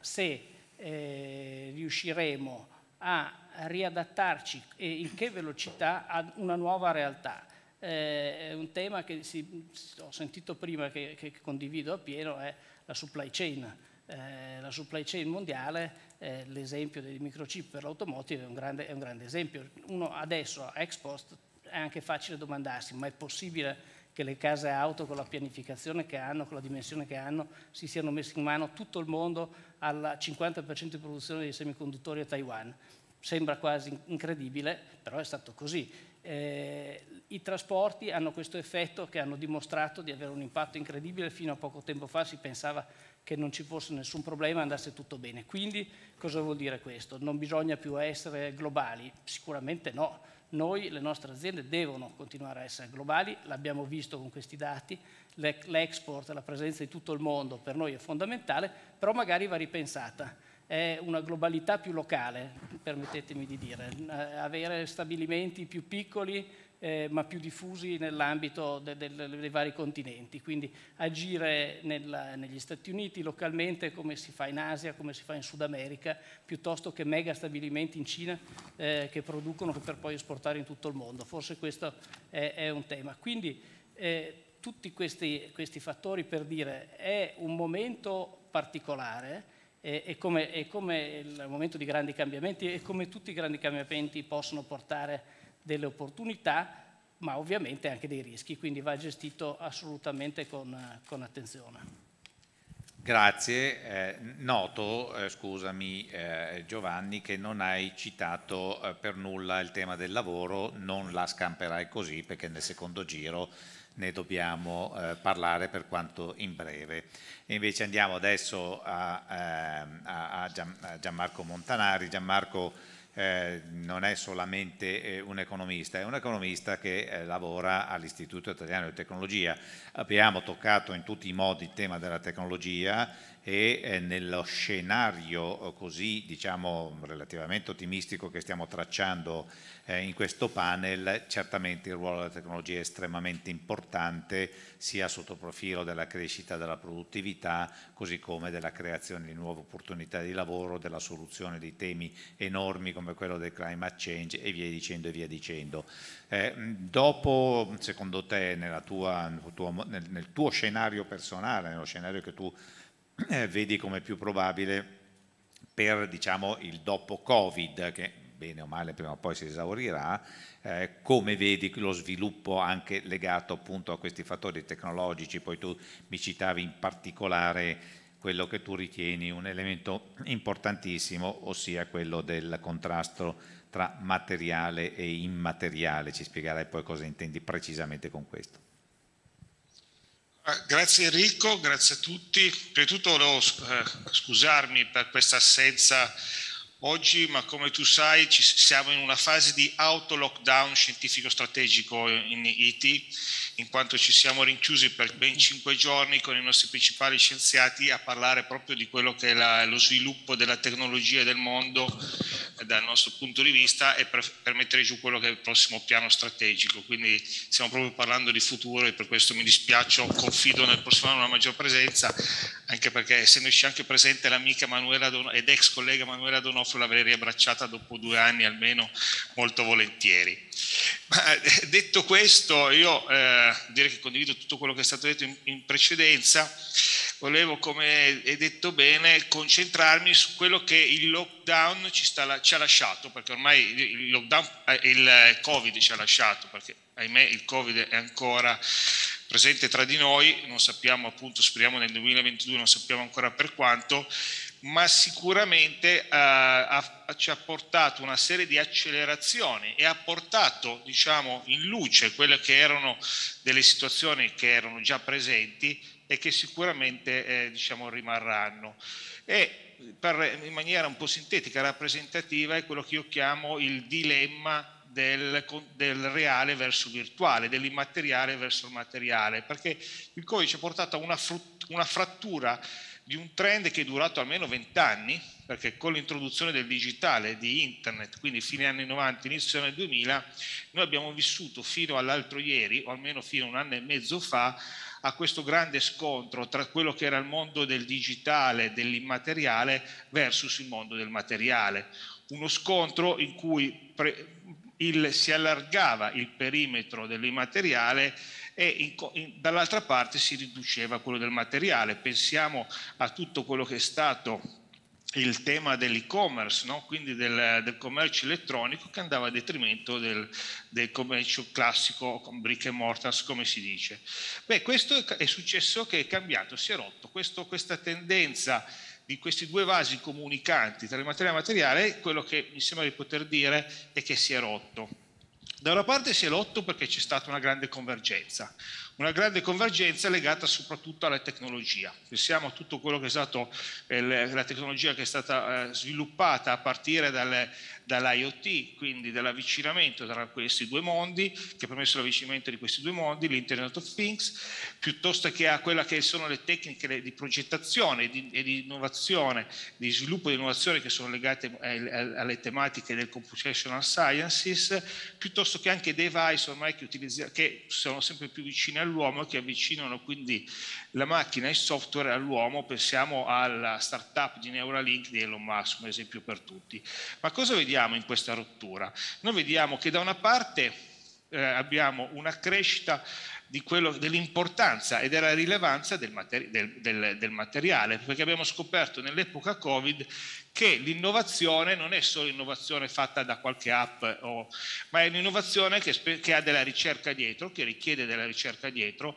se eh, riusciremo a riadattarci e in che velocità ad una nuova realtà. Eh, un tema che si, ho sentito prima che, che condivido appieno è la supply chain. Eh, la supply chain mondiale eh, l'esempio dei microchip per l'automotive è un, grande, è un grande esempio. Uno adesso, a ex post, è anche facile domandarsi, ma è possibile che le case auto con la pianificazione che hanno, con la dimensione che hanno, si siano messe in mano tutto il mondo al 50% di produzione dei semiconduttori a Taiwan. Sembra quasi incredibile, però è stato così. Eh, I trasporti hanno questo effetto che hanno dimostrato di avere un impatto incredibile, fino a poco tempo fa si pensava che non ci fosse nessun problema e andasse tutto bene. Quindi cosa vuol dire questo? Non bisogna più essere globali? Sicuramente no. Noi, le nostre aziende devono continuare a essere globali, l'abbiamo visto con questi dati, l'export, la presenza di tutto il mondo per noi è fondamentale, però magari va ripensata è una globalità più locale, permettetemi di dire, avere stabilimenti più piccoli eh, ma più diffusi nell'ambito de, de, de, dei vari continenti, quindi agire nella, negli Stati Uniti localmente come si fa in Asia, come si fa in Sud America, piuttosto che mega stabilimenti in Cina eh, che producono per poi esportare in tutto il mondo. Forse questo è, è un tema. Quindi eh, tutti questi, questi fattori per dire è un momento particolare, e come, e come il momento di grandi cambiamenti e come tutti i grandi cambiamenti possono portare delle opportunità, ma ovviamente anche dei rischi, quindi va gestito assolutamente con, con attenzione. Grazie, eh, noto, eh, scusami eh, Giovanni, che non hai citato eh, per nulla il tema del lavoro, non la scamperai così perché nel secondo giro ne dobbiamo eh, parlare per quanto in breve. E invece andiamo adesso a, ehm, a, a, Gian, a Gianmarco Montanari. Gianmarco eh, non è solamente eh, un economista, è un economista che eh, lavora all'Istituto Italiano di Tecnologia. Abbiamo toccato in tutti i modi il tema della tecnologia, e eh, nello scenario eh, così diciamo relativamente ottimistico che stiamo tracciando eh, in questo panel certamente il ruolo della tecnologia è estremamente importante sia sotto profilo della crescita della produttività così come della creazione di nuove opportunità di lavoro, della soluzione di temi enormi come quello del climate change e via dicendo e via dicendo. Eh, dopo secondo te tua, nel, tuo, nel, nel tuo scenario personale, nello scenario che tu eh, vedi come più probabile per diciamo, il dopo Covid, che bene o male prima o poi si esaurirà, eh, come vedi lo sviluppo anche legato appunto a questi fattori tecnologici, poi tu mi citavi in particolare quello che tu ritieni un elemento importantissimo, ossia quello del contrasto tra materiale e immateriale, ci spiegherai poi cosa intendi precisamente con questo. Ah, grazie Enrico, grazie a tutti. Prima di tutto volevo eh, scusarmi per questa assenza oggi, ma come tu sai ci siamo in una fase di auto-lockdown scientifico-strategico in IT, in quanto ci siamo rinchiusi per ben cinque giorni con i nostri principali scienziati a parlare proprio di quello che è la, lo sviluppo della tecnologia del mondo dal nostro punto di vista e per, per, mettere giù quello che è il prossimo piano strategico. Quindi stiamo proprio parlando di futuro e per questo mi dispiace, confido nel prossimo anno una maggior presenza, anche perché essendoci anche presente l'amica Manuela Don- ed ex collega Manuela Donofrio l'avrei riabbracciata dopo due anni almeno molto volentieri. Ma, eh, detto questo, io eh, direi che condivido tutto quello che è stato detto in, in precedenza volevo, come hai detto bene, concentrarmi su quello che il lockdown ci, sta, ci ha lasciato, perché ormai il, lockdown, eh, il Covid ci ha lasciato, perché ahimè il Covid è ancora presente tra di noi, non sappiamo appunto, speriamo nel 2022, non sappiamo ancora per quanto, ma sicuramente eh, ha, ci ha portato una serie di accelerazioni e ha portato diciamo, in luce quelle che erano delle situazioni che erano già presenti e che sicuramente eh, diciamo, rimarranno. E per, in maniera un po' sintetica, rappresentativa, è quello che io chiamo il dilemma del, del, reale verso virtuale, dell'immateriale verso il materiale, perché il codice ha portato a una, frut, una frattura di un trend che è durato almeno 20 anni, perché con l'introduzione del digitale, di internet, quindi fine anni 90, inizio anni 2000, noi abbiamo vissuto fino all'altro ieri, o almeno fino a un anno e mezzo fa, a questo grande scontro tra quello che era il mondo del digitale, dell'immateriale, versus il mondo del materiale. Uno scontro in cui pre- il, si allargava il perimetro dell'immateriale e in, in, dall'altra parte si riduceva quello del materiale. Pensiamo a tutto quello che è stato il tema dell'e-commerce, no? quindi del, del, commercio elettronico che andava a detrimento del, del commercio classico con brick and mortars, come si dice. Beh, questo è successo che è cambiato, si è rotto questo, questa tendenza di questi due vasi comunicanti tra il materiale e il materiale, quello che mi sembra di poter dire è che si è rotto. Da una parte si è rotto perché c'è stata una grande convergenza, una grande convergenza legata soprattutto alla tecnologia. Pensiamo a tutto quello che è stato eh, la tecnologia che è stata eh, sviluppata a partire dalle, dall'IoT, quindi dall'avvicinamento tra questi due mondi, che ha permesso l'avvicinamento di questi due mondi, l'Internet of Things, piuttosto che a quelle che sono le tecniche di progettazione e di, e di innovazione, di sviluppo di innovazione che sono legate eh, alle tematiche del computational sciences, piuttosto che anche device ormai che, utilizza, che sono sempre più vicini a all'uomo e che avvicinano quindi la macchina e il software all'uomo, pensiamo alla startup di Neuralink di Elon Musk, un esempio per tutti. Ma cosa vediamo in questa rottura? Noi vediamo che da una parte eh, abbiamo una crescita quello, dell'importanza e della rilevanza del, materi- del, del, del materiale, perché abbiamo scoperto nell'epoca Covid che l'innovazione non è solo innovazione fatta da qualche app, o, ma è un'innovazione che, che, ha della ricerca dietro, che richiede della ricerca dietro,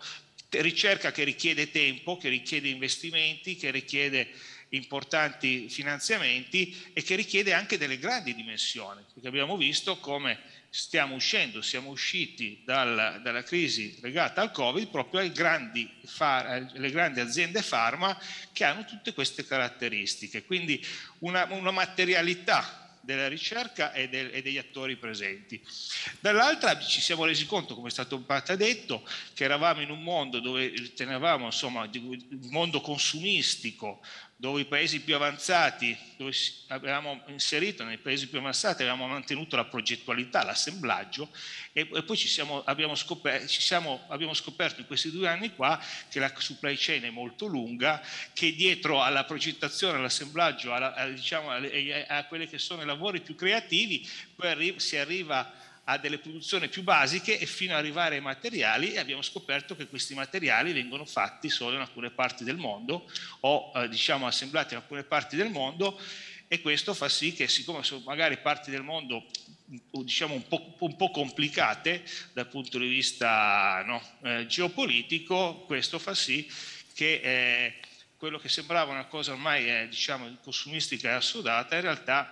ricerca che richiede tempo, che richiede investimenti, che richiede importanti finanziamenti e che richiede anche delle grandi dimensioni, perché abbiamo visto come stiamo uscendo, siamo usciti dalla, dalla crisi legata al Covid proprio alle grandi, alle grandi, aziende farma che hanno tutte queste caratteristiche. Quindi una, una materialità della ricerca e, del, e, degli attori presenti. Dall'altra ci siamo resi conto, come è stato un parte detto, che eravamo in un mondo dove tenevamo, insomma, un mondo consumistico dove i paesi più avanzati, dove avevamo inserito nei paesi più avanzati, avevamo mantenuto la progettualità, l'assemblaggio e, e poi ci siamo, abbiamo, scoperto, ci siamo, abbiamo, scoperto, in questi due anni qua che la supply chain è molto lunga, che dietro alla progettazione, all'assemblaggio, alla, eh, diciamo, eh, a, diciamo, a, a, a quelli che sono i lavori più creativi, poi arri- si arriva a delle produzioni più basiche e fino ad arrivare ai materiali e abbiamo scoperto che questi materiali vengono fatti solo in alcune parti del mondo o eh, diciamo assemblati in alcune parti del mondo e questo fa sì che siccome sono magari parti del mondo mm, diciamo un po', un po complicate dal punto di vista no, eh, geopolitico, questo fa sì che eh, quello che sembrava una cosa ormai eh, diciamo consumistica e assodata in realtà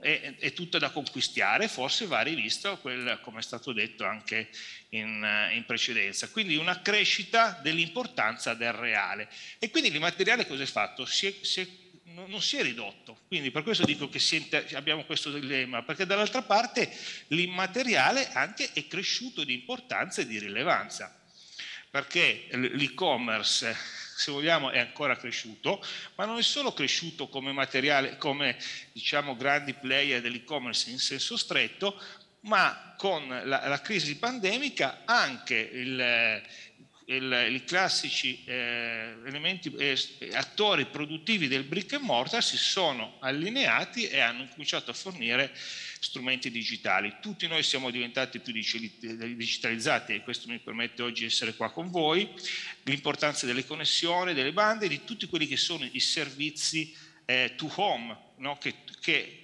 è, ehm, è tutta da conquistare, forse va rivisto quel, come è stato detto anche in, eh, in precedenza. Quindi una crescita dell'importanza del reale. E quindi l'immateriale cosa è fatto? Si è, si è non si è ridotto. Quindi per questo dico che abbiamo questo dilemma, perché dall'altra parte l'immateriale anche è cresciuto di importanza e di rilevanza perché l'e-commerce, se vogliamo, è ancora cresciuto, ma non è solo cresciuto come materiale, come diciamo grandi player dell'e-commerce in senso stretto, ma con la, la crisi pandemica anche il, i classici eh, elementi, eh, attori produttivi del brick and mortar si sono allineati e hanno cominciato a fornire strumenti digitali. Tutti noi siamo diventati più digitalizzati e questo mi permette oggi di essere qua con voi, l'importanza delle connessioni, delle bande e di tutti quelli che sono i servizi eh, to home, no? che, che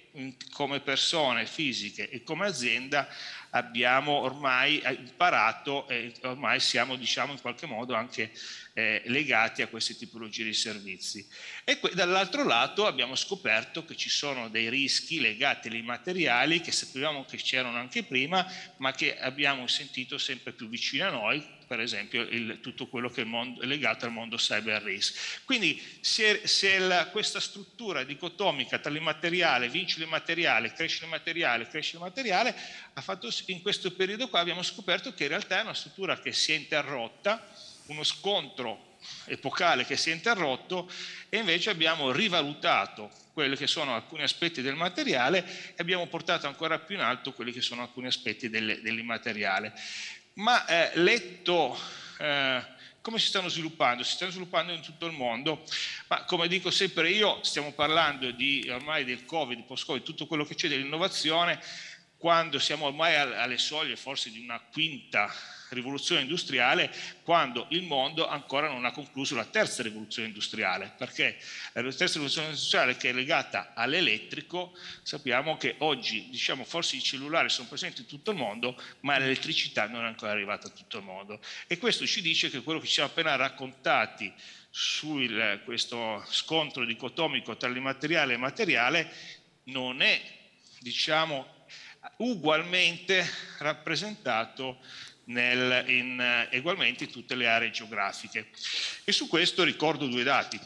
come persone fisiche e come azienda abbiamo ormai eh, imparato e ormai siamo diciamo in qualche modo anche eh, legati a queste tipologie di servizi. E que- dall'altro lato abbiamo scoperto che ci sono dei rischi legati ai materiali che sapevamo che c'erano anche prima, ma che abbiamo sentito sempre più vicini a noi per esempio il, tutto quello che è, mondo, è, legato al mondo cyber risk. Quindi se, se la, questa struttura dicotomica tra l'immateriale, vince l'immateriale, cresce l'immateriale, cresce l'immateriale, ha fatto sì che in questo periodo qua abbiamo scoperto che in realtà è una struttura che si è interrotta, uno scontro epocale che si è interrotto e invece abbiamo rivalutato quelli che sono alcuni aspetti del materiale e abbiamo portato ancora più in alto quelli che sono alcuni aspetti del, dell'immateriale ma eh, letto eh, come si stanno sviluppando? Si stanno sviluppando in tutto il mondo, ma come dico sempre io, stiamo parlando di ormai del Covid, post-Covid, tutto quello che c'è dell'innovazione, quando siamo ormai alle soglie forse di una quinta rivoluzione industriale, quando il mondo ancora non ha concluso la terza rivoluzione industriale, perché la terza rivoluzione industriale che è legata all'elettrico, sappiamo che oggi diciamo, forse i cellulari sono presenti in tutto il mondo, ma l'elettricità non è ancora arrivata a tutto il mondo. E questo ci dice che quello che ci siamo appena raccontati su questo scontro dicotomico tra l'immateriale e il materiale non è diciamo, ugualmente rappresentato nel, in uh, eh, ugualmente tutte le aree geografiche. E su questo ricordo due dati,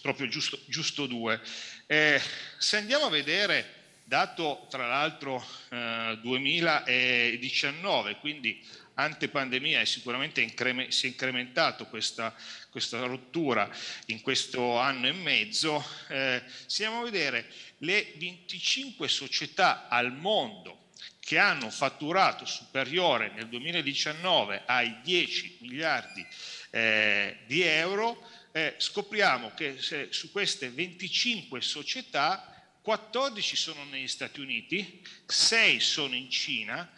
proprio giusto, giusto due. Eh, se andiamo a vedere, dato tra l'altro eh, 2019, quindi antepandemia è sicuramente increme, si è incrementato questa, questa, rottura in questo anno e mezzo, eh, se andiamo a vedere le 25 società al mondo che hanno fatturato superiore nel 2019 ai 10 miliardi eh, di euro, eh, scopriamo che su queste 25 società 14 sono negli Stati Uniti, 6 sono in Cina,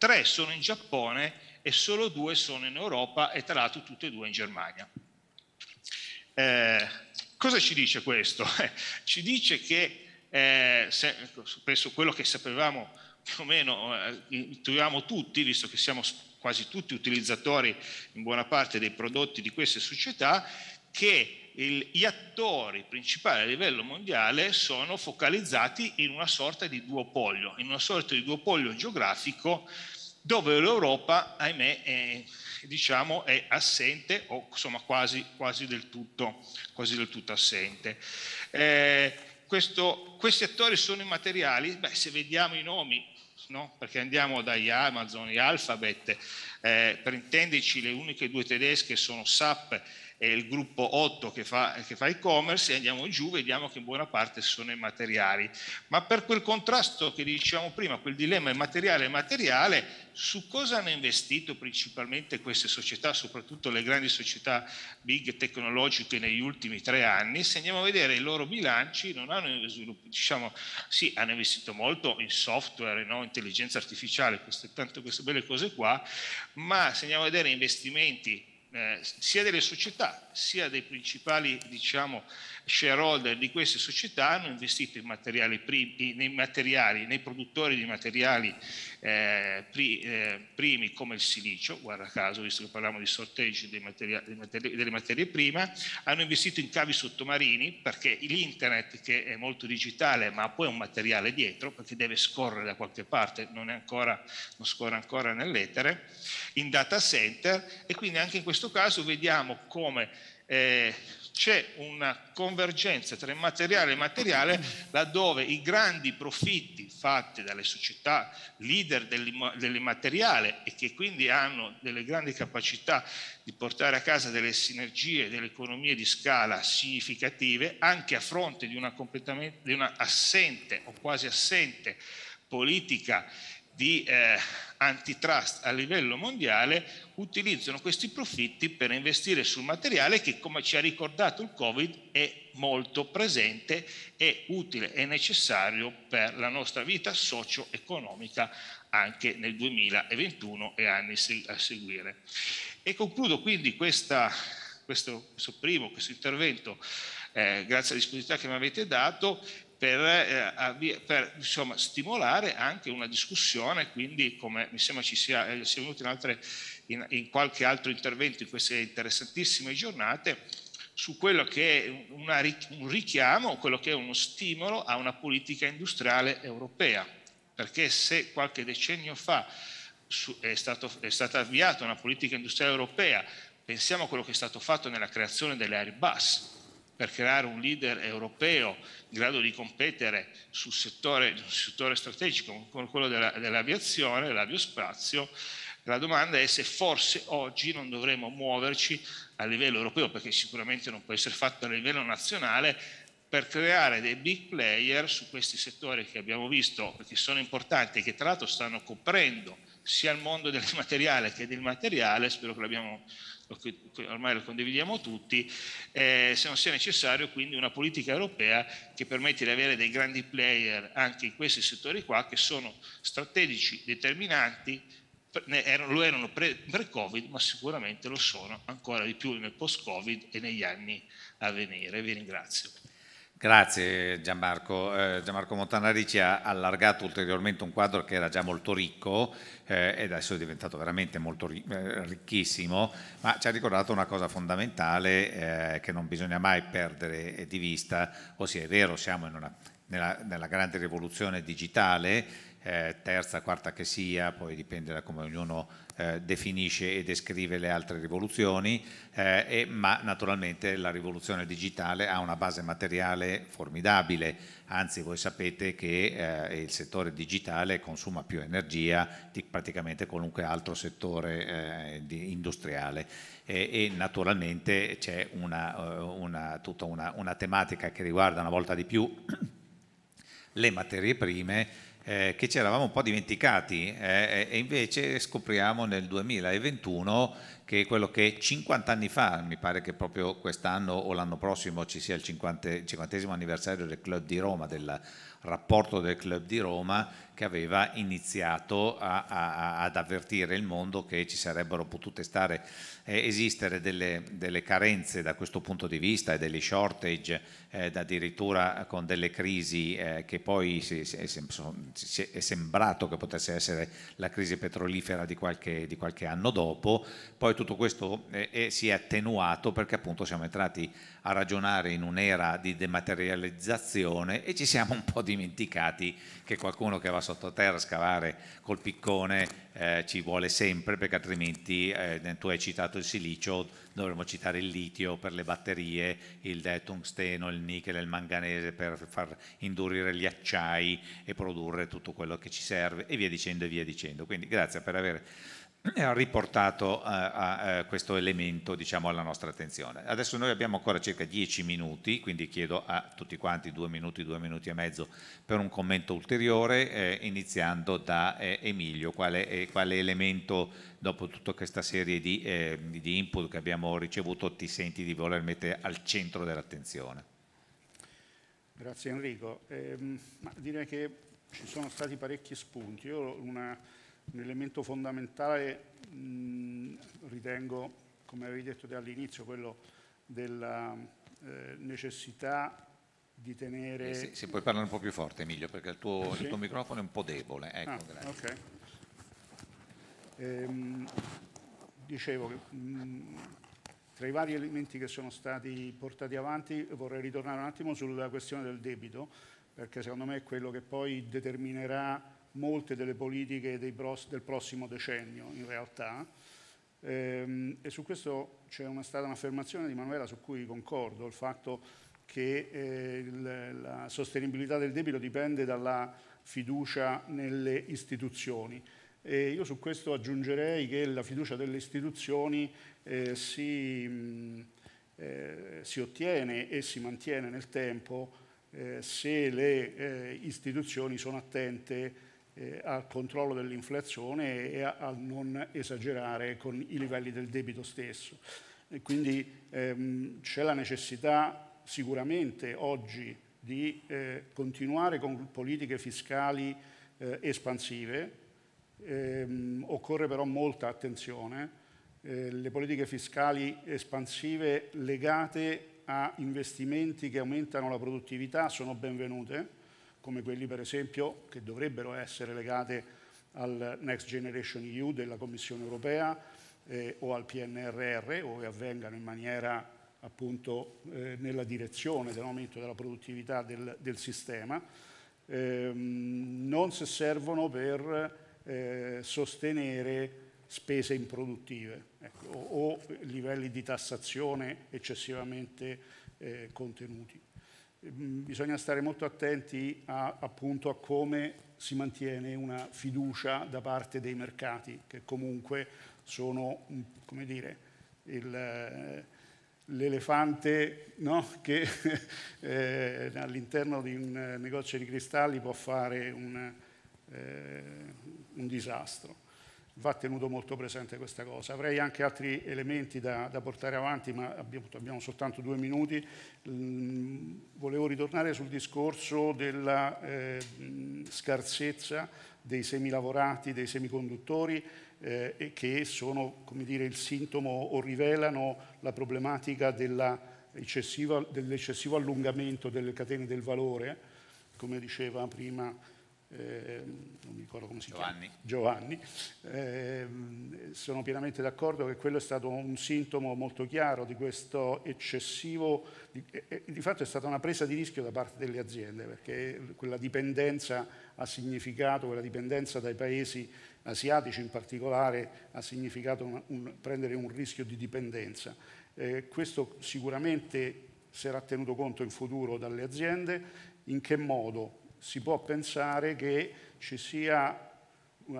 tre sono in Giappone e solo due sono in Europa e tra l'altro tutte e due in Germania. Eh, cosa ci dice questo? ci dice che, eh, se, ecco, quello che sapevamo più o meno, eh, intuiamo tutti, visto che siamo quasi tutti utilizzatori in buona parte dei prodotti di queste società, che il, gli attori principali a livello mondiale sono focalizzati in una sorta di duopolio, in una sorta di duopolio geografico dove l'Europa, ahimè, è, diciamo, è assente o insomma quasi, quasi, del, tutto, quasi del, tutto, assente. Eh, questo, questi attori sono immateriali? Beh, se vediamo i nomi, no? perché andiamo dagli Amazon, gli Alphabet, eh, per intenderci le uniche due tedesche sono SAP è il gruppo 8 che fa, che fa e-commerce e andiamo giù, vediamo che in buona parte sono i materiali. Ma per quel contrasto che dicevamo prima, quel dilemma materiale materiale, su cosa hanno investito principalmente queste società, soprattutto le grandi società big tecnologiche negli ultimi tre anni? Se andiamo a vedere i loro bilanci, non hanno sviluppato, diciamo, sì, hanno investito molto in software, no? intelligenza artificiale, queste, tante queste belle cose qua, ma se andiamo a vedere investimenti eh, sia delle società, sia dei principali diciamo, shareholder di queste società hanno investito in materiali primi, nei, materiali, nei produttori di materiali eh, pri, eh, primi come il silicio, guarda caso, visto che parliamo di sorteggio materia, delle materie prime, hanno investito in cavi sottomarini perché l'internet che è molto digitale ma poi è un materiale dietro perché deve scorrere da qualche parte, non, ancora, non scorre ancora nell'etere, in data center e quindi anche in questo caso vediamo come eh, c'è una convergenza tra immateriale e materiale laddove i grandi profitti fatti dalle società leader dell'immateriale e che quindi hanno delle grandi capacità di portare a casa delle sinergie, delle economie di scala significative, anche a fronte di una, di una assente o quasi assente politica di eh, antitrust a livello mondiale utilizzano questi profitti per investire sul materiale che, come ci ha ricordato il Covid, è molto presente, è utile e necessario per la nostra vita socio-economica anche nel 2021 e anni a seguire. E concludo quindi questa, questo, questo primo, questo intervento eh, grazie alla disponibilità che mi avete dato, per, eh, per insomma, stimolare anche una discussione, quindi come mi sembra ci sia, eh, sia venuto in, altre, in, in qualche altro intervento in queste interessantissime giornate, su quello che è una, un richiamo, quello che è uno stimolo a una politica industriale europea, perché se qualche decennio fa è, stato, è stata avviata una politica industriale europea, pensiamo a quello che è stato fatto nella creazione delle Airbus, per creare un leader europeo in grado di competere sul settore, sul settore strategico come quello della, dell'aviazione, dell'aviospazio, la domanda è se forse oggi non dovremmo muoverci a livello europeo, perché sicuramente non può essere fatto a livello nazionale, per creare dei big player su questi settori che abbiamo visto, che sono importanti e che tra l'altro stanno coprendo sia il mondo del materiale che del materiale, spero che l'abbiamo ormai lo condividiamo tutti, eh, se non sia necessario quindi una politica europea che permette di avere dei grandi player anche in questi settori qua che sono strategici, determinanti, erano, lo erano pre, pre-Covid ma sicuramente lo sono ancora di più nel post-Covid e negli anni a venire. Vi ringrazio. Grazie Gianmarco. Eh, Gianmarco ci ha allargato ulteriormente un quadro che era già molto ricco eh, e adesso è diventato veramente molto ri eh, ricchissimo, ma ci ha ricordato una cosa fondamentale eh, che non bisogna mai perdere di vista, ossia è vero, siamo una, nella, nella grande rivoluzione digitale, eh, terza, quarta che sia, poi dipende da come ognuno eh, definisce e descrive le altre rivoluzioni, eh, e, ma naturalmente la rivoluzione digitale ha una base materiale formidabile, anzi voi sapete che eh, il settore digitale consuma più energia di praticamente qualunque altro settore eh, industriale e, e naturalmente c'è una, eh, una, tutta una, una tematica che riguarda una volta di più le materie prime eh, che ci eravamo un po' dimenticati eh, e invece scopriamo nel 2021 che quello che 50 anni fa, mi pare che proprio quest'anno o l'anno prossimo ci sia il 50, 50 anniversario del Club di Roma, del rapporto del Club di Roma, che aveva iniziato a, a, ad avvertire il mondo che ci sarebbero potute stare, eh, esistere delle, delle, carenze da questo punto di vista e delle shortage, eh, addirittura con delle crisi eh, che poi si, si, si, è sembrato che potesse essere la crisi petrolifera di qualche, di qualche anno dopo, poi tutto questo eh, eh, si è attenuato perché appunto siamo entrati a ragionare in un'era di dematerializzazione e ci siamo un po' dimenticati che qualcuno che va sottoterra a scavare col piccone eh, ci vuole sempre perché altrimenti eh, tu hai citato il silicio, dovremmo citare il litio per le batterie, il tungsteno, il nichel, il manganese per far indurire gli acciai e produrre tutto quello che ci serve e via dicendo e via dicendo. Quindi grazie per aver e ha riportato eh, a, a eh, questo elemento diciamo, alla nostra attenzione. Adesso noi abbiamo ancora circa dieci minuti, quindi chiedo a tutti quanti due minuti, due minuti e mezzo per un commento ulteriore, eh, iniziando da eh, Emilio, quale, eh, quale, elemento dopo tutta questa serie di, eh, di input che abbiamo ricevuto ti senti di voler mettere al centro dell'attenzione? Grazie Enrico. Ehm, direi che ci sono stati parecchi spunti. Io una un elemento fondamentale, mh, ritengo, come avevi detto all'inizio, quello della eh, necessità di tenere... Eh, se, se, puoi parlare un po' più forte Emilio, perché il tuo, sì. il tuo microfono è un po' debole. Ah, ecco, ah, okay. ehm, dicevo che mh, tra i vari elementi che sono stati portati avanti vorrei ritornare un attimo sulla questione del debito, perché secondo me è quello che poi determinerà molte delle politiche pros, del prossimo decennio in realtà. E, ehm, e su questo c'è una, stata un'affermazione di Manuela su cui concordo, il fatto che eh, il, la sostenibilità del debito dipende dalla fiducia nelle istituzioni. E io su questo aggiungerei che la fiducia delle istituzioni eh, si, mh, eh, si, ottiene e si mantiene nel tempo eh, se le eh, istituzioni sono attente eh, al controllo dell'inflazione e a, a, non esagerare con i livelli del debito stesso. E quindi ehm, c'è la necessità sicuramente oggi di eh, continuare con politiche fiscali eh, espansive, ehm, occorre però molta attenzione, eh, le politiche fiscali espansive legate a investimenti che aumentano la produttività sono benvenute, come quelli per esempio che dovrebbero essere legate al Next Generation EU della Commissione europea eh, o al PNRR o che avvengano in maniera appunto eh, nella direzione dell'aumento della produttività del, del sistema, ehm, non se servono per eh, sostenere spese improduttive ecco, o, o, livelli di tassazione eccessivamente eh, contenuti. Ehm, bisogna stare molto attenti a, appunto a come si mantiene una fiducia da parte dei mercati che comunque sono mm, come dire eh, l'elefante no? che eh, all'interno di un negozio di cristalli può fare un, eh, un disastro va tenuto molto presente questa cosa. Avrei anche altri elementi da, da portare avanti, ma abbiamo, abbiamo soltanto due minuti. Mm, volevo ritornare sul discorso della eh, scarsezza dei semilavorati, dei semiconduttori, eh, che sono dire, il sintomo o rivelano la problematica dell'eccessivo dell allungamento delle catene del valore, come diceva prima eh, non mi ricordo come si Giovanni. chiama, Giovanni, eh, sono pienamente d'accordo che quello è stato un sintomo molto chiaro di questo eccessivo, di, eh, di fatto è stata una presa di rischio da parte delle aziende, perché quella dipendenza ha significato, quella dipendenza dai paesi asiatici in particolare, ha significato un, un, prendere un rischio di dipendenza. Eh, questo sicuramente sarà tenuto conto in futuro dalle aziende, in che modo? si può pensare che ci sia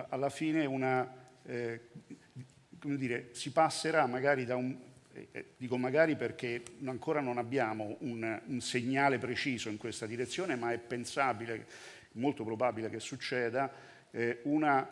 alla fine una, eh, come dire, si passerà magari da un, eh, eh, dico magari perché ancora non abbiamo un, un segnale preciso in questa direzione, ma è pensabile, molto probabile che succeda, eh, una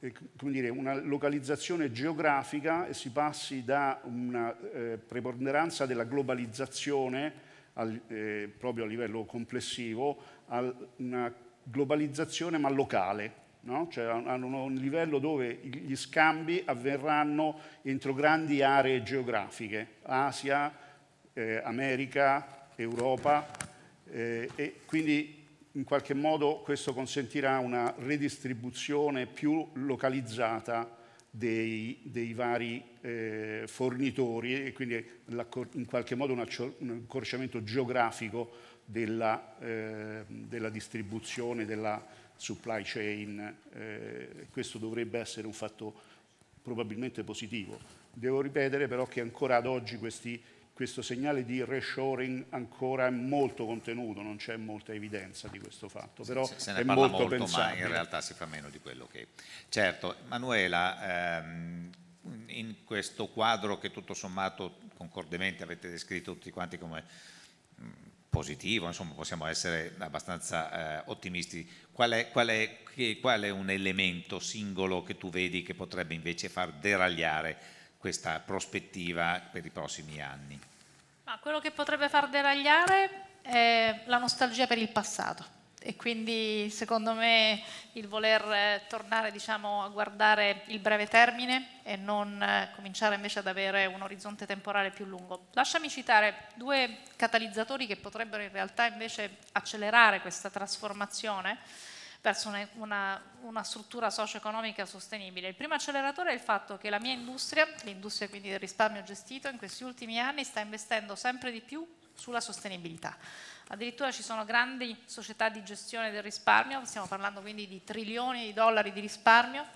eh, come dire, una localizzazione geografica e si passi da una eh, preponderanza della globalizzazione al, eh, proprio a livello complessivo a una globalizzazione ma locale, no? cioè a un livello dove gli scambi avverranno entro grandi aree geografiche, Asia, eh, America, Europa eh, e quindi in qualche modo questo consentirà una redistribuzione più localizzata dei, dei vari eh, fornitori e quindi in qualche modo un, un accorciamento geografico della, eh, della, distribuzione, della supply chain. Eh, questo dovrebbe essere un fatto probabilmente positivo. Devo ripetere però che ancora ad oggi questi questo segnale di reshoring ancora è molto contenuto, non c'è molta evidenza di questo fatto, però se, se ne è parla molto, molto ma in realtà si fa meno di quello che... Certo, Manuela, ehm, in questo quadro che tutto sommato concordemente avete descritto tutti quanti come mm, positivo, insomma possiamo essere abbastanza eh, ottimisti, qual è, qual, è, qual è un elemento singolo che tu vedi che potrebbe invece far deragliare questa prospettiva per i prossimi anni. Ma quello che potrebbe far deragliare è la nostalgia per il passato e quindi secondo me il voler eh, tornare diciamo, a guardare il breve termine e non eh, cominciare invece ad avere un orizzonte temporale più lungo. Lasciami citare due catalizzatori che potrebbero in realtà invece accelerare questa trasformazione verso una, una, una struttura socio-economica sostenibile. Il primo acceleratore è il fatto che la mia industria, l'industria quindi del risparmio gestito, in questi ultimi anni sta investendo sempre di più sulla sostenibilità. Addirittura ci sono grandi società di gestione del risparmio, stiamo parlando quindi di trilioni di dollari di risparmio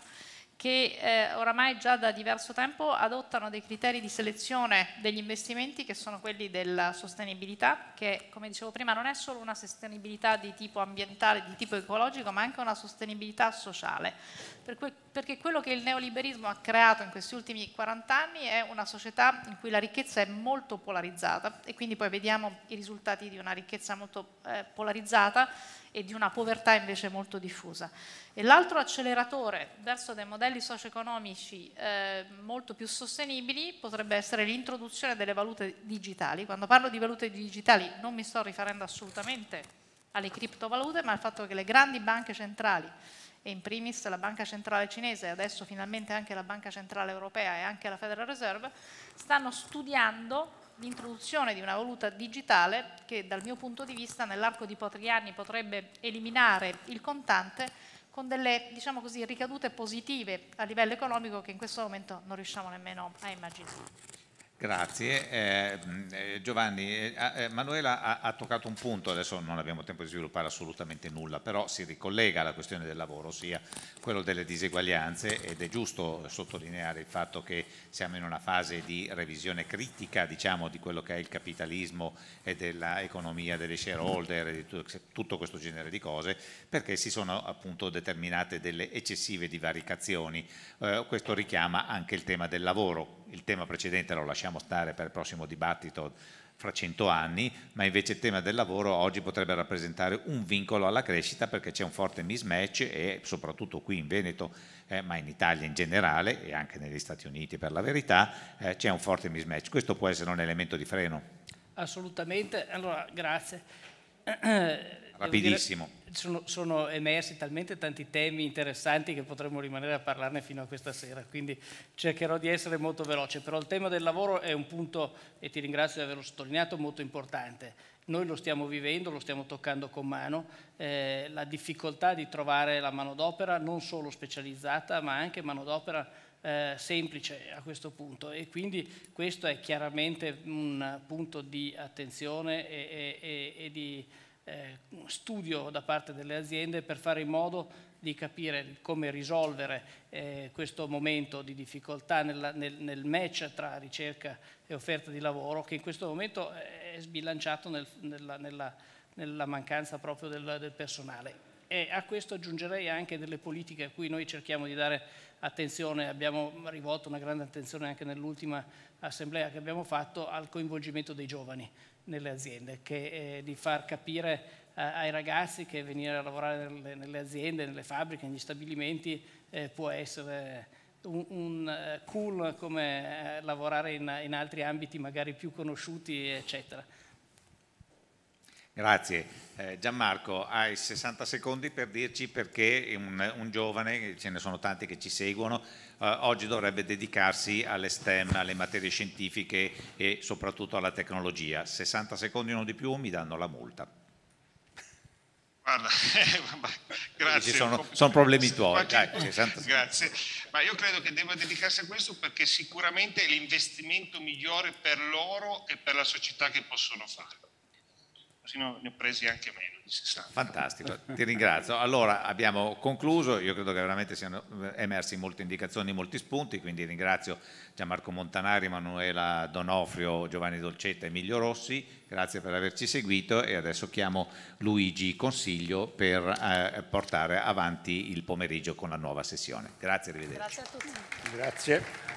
che eh, oramai già da diverso tempo adottano dei criteri di selezione degli investimenti che sono quelli della sostenibilità, che come dicevo prima non è solo una sostenibilità di tipo ambientale, di tipo ecologico, ma anche una sostenibilità sociale, per cui, perché quello che il neoliberismo ha creato in questi ultimi 40 anni è una società in cui la ricchezza è molto polarizzata e quindi poi vediamo i risultati di una ricchezza molto eh, polarizzata e di una povertà invece molto diffusa. E l'altro acceleratore verso dei modelli socio-economici eh, molto più sostenibili potrebbe essere l'introduzione delle valute digitali. Quando parlo di valute digitali non mi sto riferendo assolutamente alle criptovalute, ma al fatto che le grandi banche centrali e in primis la Banca Centrale Cinese e adesso finalmente anche la Banca Centrale Europea e anche la Federal Reserve, stanno studiando l'introduzione di una valuta digitale che dal mio punto di vista nell'arco di pochi anni potrebbe eliminare il contante con delle diciamo così, ricadute positive a livello economico che in questo momento non riusciamo nemmeno a immaginare. Grazie. Eh, eh Giovanni, eh, eh, eh, Manuela ha, ha, toccato un punto, adesso non abbiamo tempo di sviluppare assolutamente nulla, però si ricollega alla questione del lavoro, ossia quello delle diseguaglianze ed è giusto sottolineare il fatto che siamo in una fase di revisione critica diciamo, di quello che è il capitalismo e dell'economia delle shareholder e di tutto, tutto questo genere di cose, perché si sono appunto determinate delle eccessive divaricazioni. questo richiama anche il tema del lavoro il tema precedente lo lasciamo stare per il prossimo dibattito fra cento anni, ma invece il tema del lavoro oggi potrebbe rappresentare un vincolo alla crescita perché c'è un forte mismatch e soprattutto qui in Veneto, eh, ma in Italia in generale e anche negli Stati Uniti per la verità, eh, c'è un forte mismatch. Questo può essere un elemento di freno. Assolutamente, allora grazie. rapidissimo. Dire, sono, sono, emersi talmente tanti temi interessanti che potremmo rimanere a parlarne fino a questa sera, quindi cercherò di essere molto veloce, però il tema del lavoro è un punto, e ti ringrazio di averlo sottolineato, molto importante. Noi lo stiamo vivendo, lo stiamo toccando con mano, eh, la difficoltà di trovare la manodopera non solo specializzata, ma anche manodopera eh, semplice a questo punto e quindi questo è chiaramente un punto di attenzione e, e, e, di eh, studio da parte delle aziende per fare in modo di capire come risolvere eh, questo momento di difficoltà nella, nel, nel, match tra ricerca e offerta di lavoro che in questo momento eh, è sbilanciato nel, nella, nella, nella, mancanza proprio del, del personale. E a questo aggiungerei anche delle politiche a cui noi cerchiamo di dare attenzione, abbiamo rivolto una grande attenzione anche nell'ultima assemblea che abbiamo fatto al coinvolgimento dei giovani nelle aziende, che, eh, di far capire eh, ai ragazzi che venire a lavorare nelle, nelle aziende, nelle fabbriche, negli stabilimenti eh, può essere un, un eh, cool come lavorare in, in altri ambiti magari più conosciuti, eccetera. Grazie. Eh, Gianmarco, hai 60 secondi per dirci perché un, un, giovane, ce ne sono tanti che ci seguono, eh, oggi dovrebbe dedicarsi alle STEM, alle materie scientifiche e soprattutto alla tecnologia. 60 secondi non di più mi danno la multa. Guarda, grazie. Sono, sono, problemi tuoi. grazie. Ma io credo che debba dedicarsi a questo perché sicuramente è l'investimento migliore per loro e per la società che possono fare così ne ho presi anche meno di 60. Fantastico, ti ringrazio. Allora abbiamo concluso, io credo che veramente siano emersi molte indicazioni, molti spunti, quindi ringrazio Gianmarco Montanari, Emanuela Donofrio, Giovanni Dolcetta, Emilio Rossi, grazie per averci seguito e adesso chiamo Luigi Consiglio per eh, portare avanti il pomeriggio con la nuova sessione. Grazie, arrivederci. Grazie a tutti. Grazie.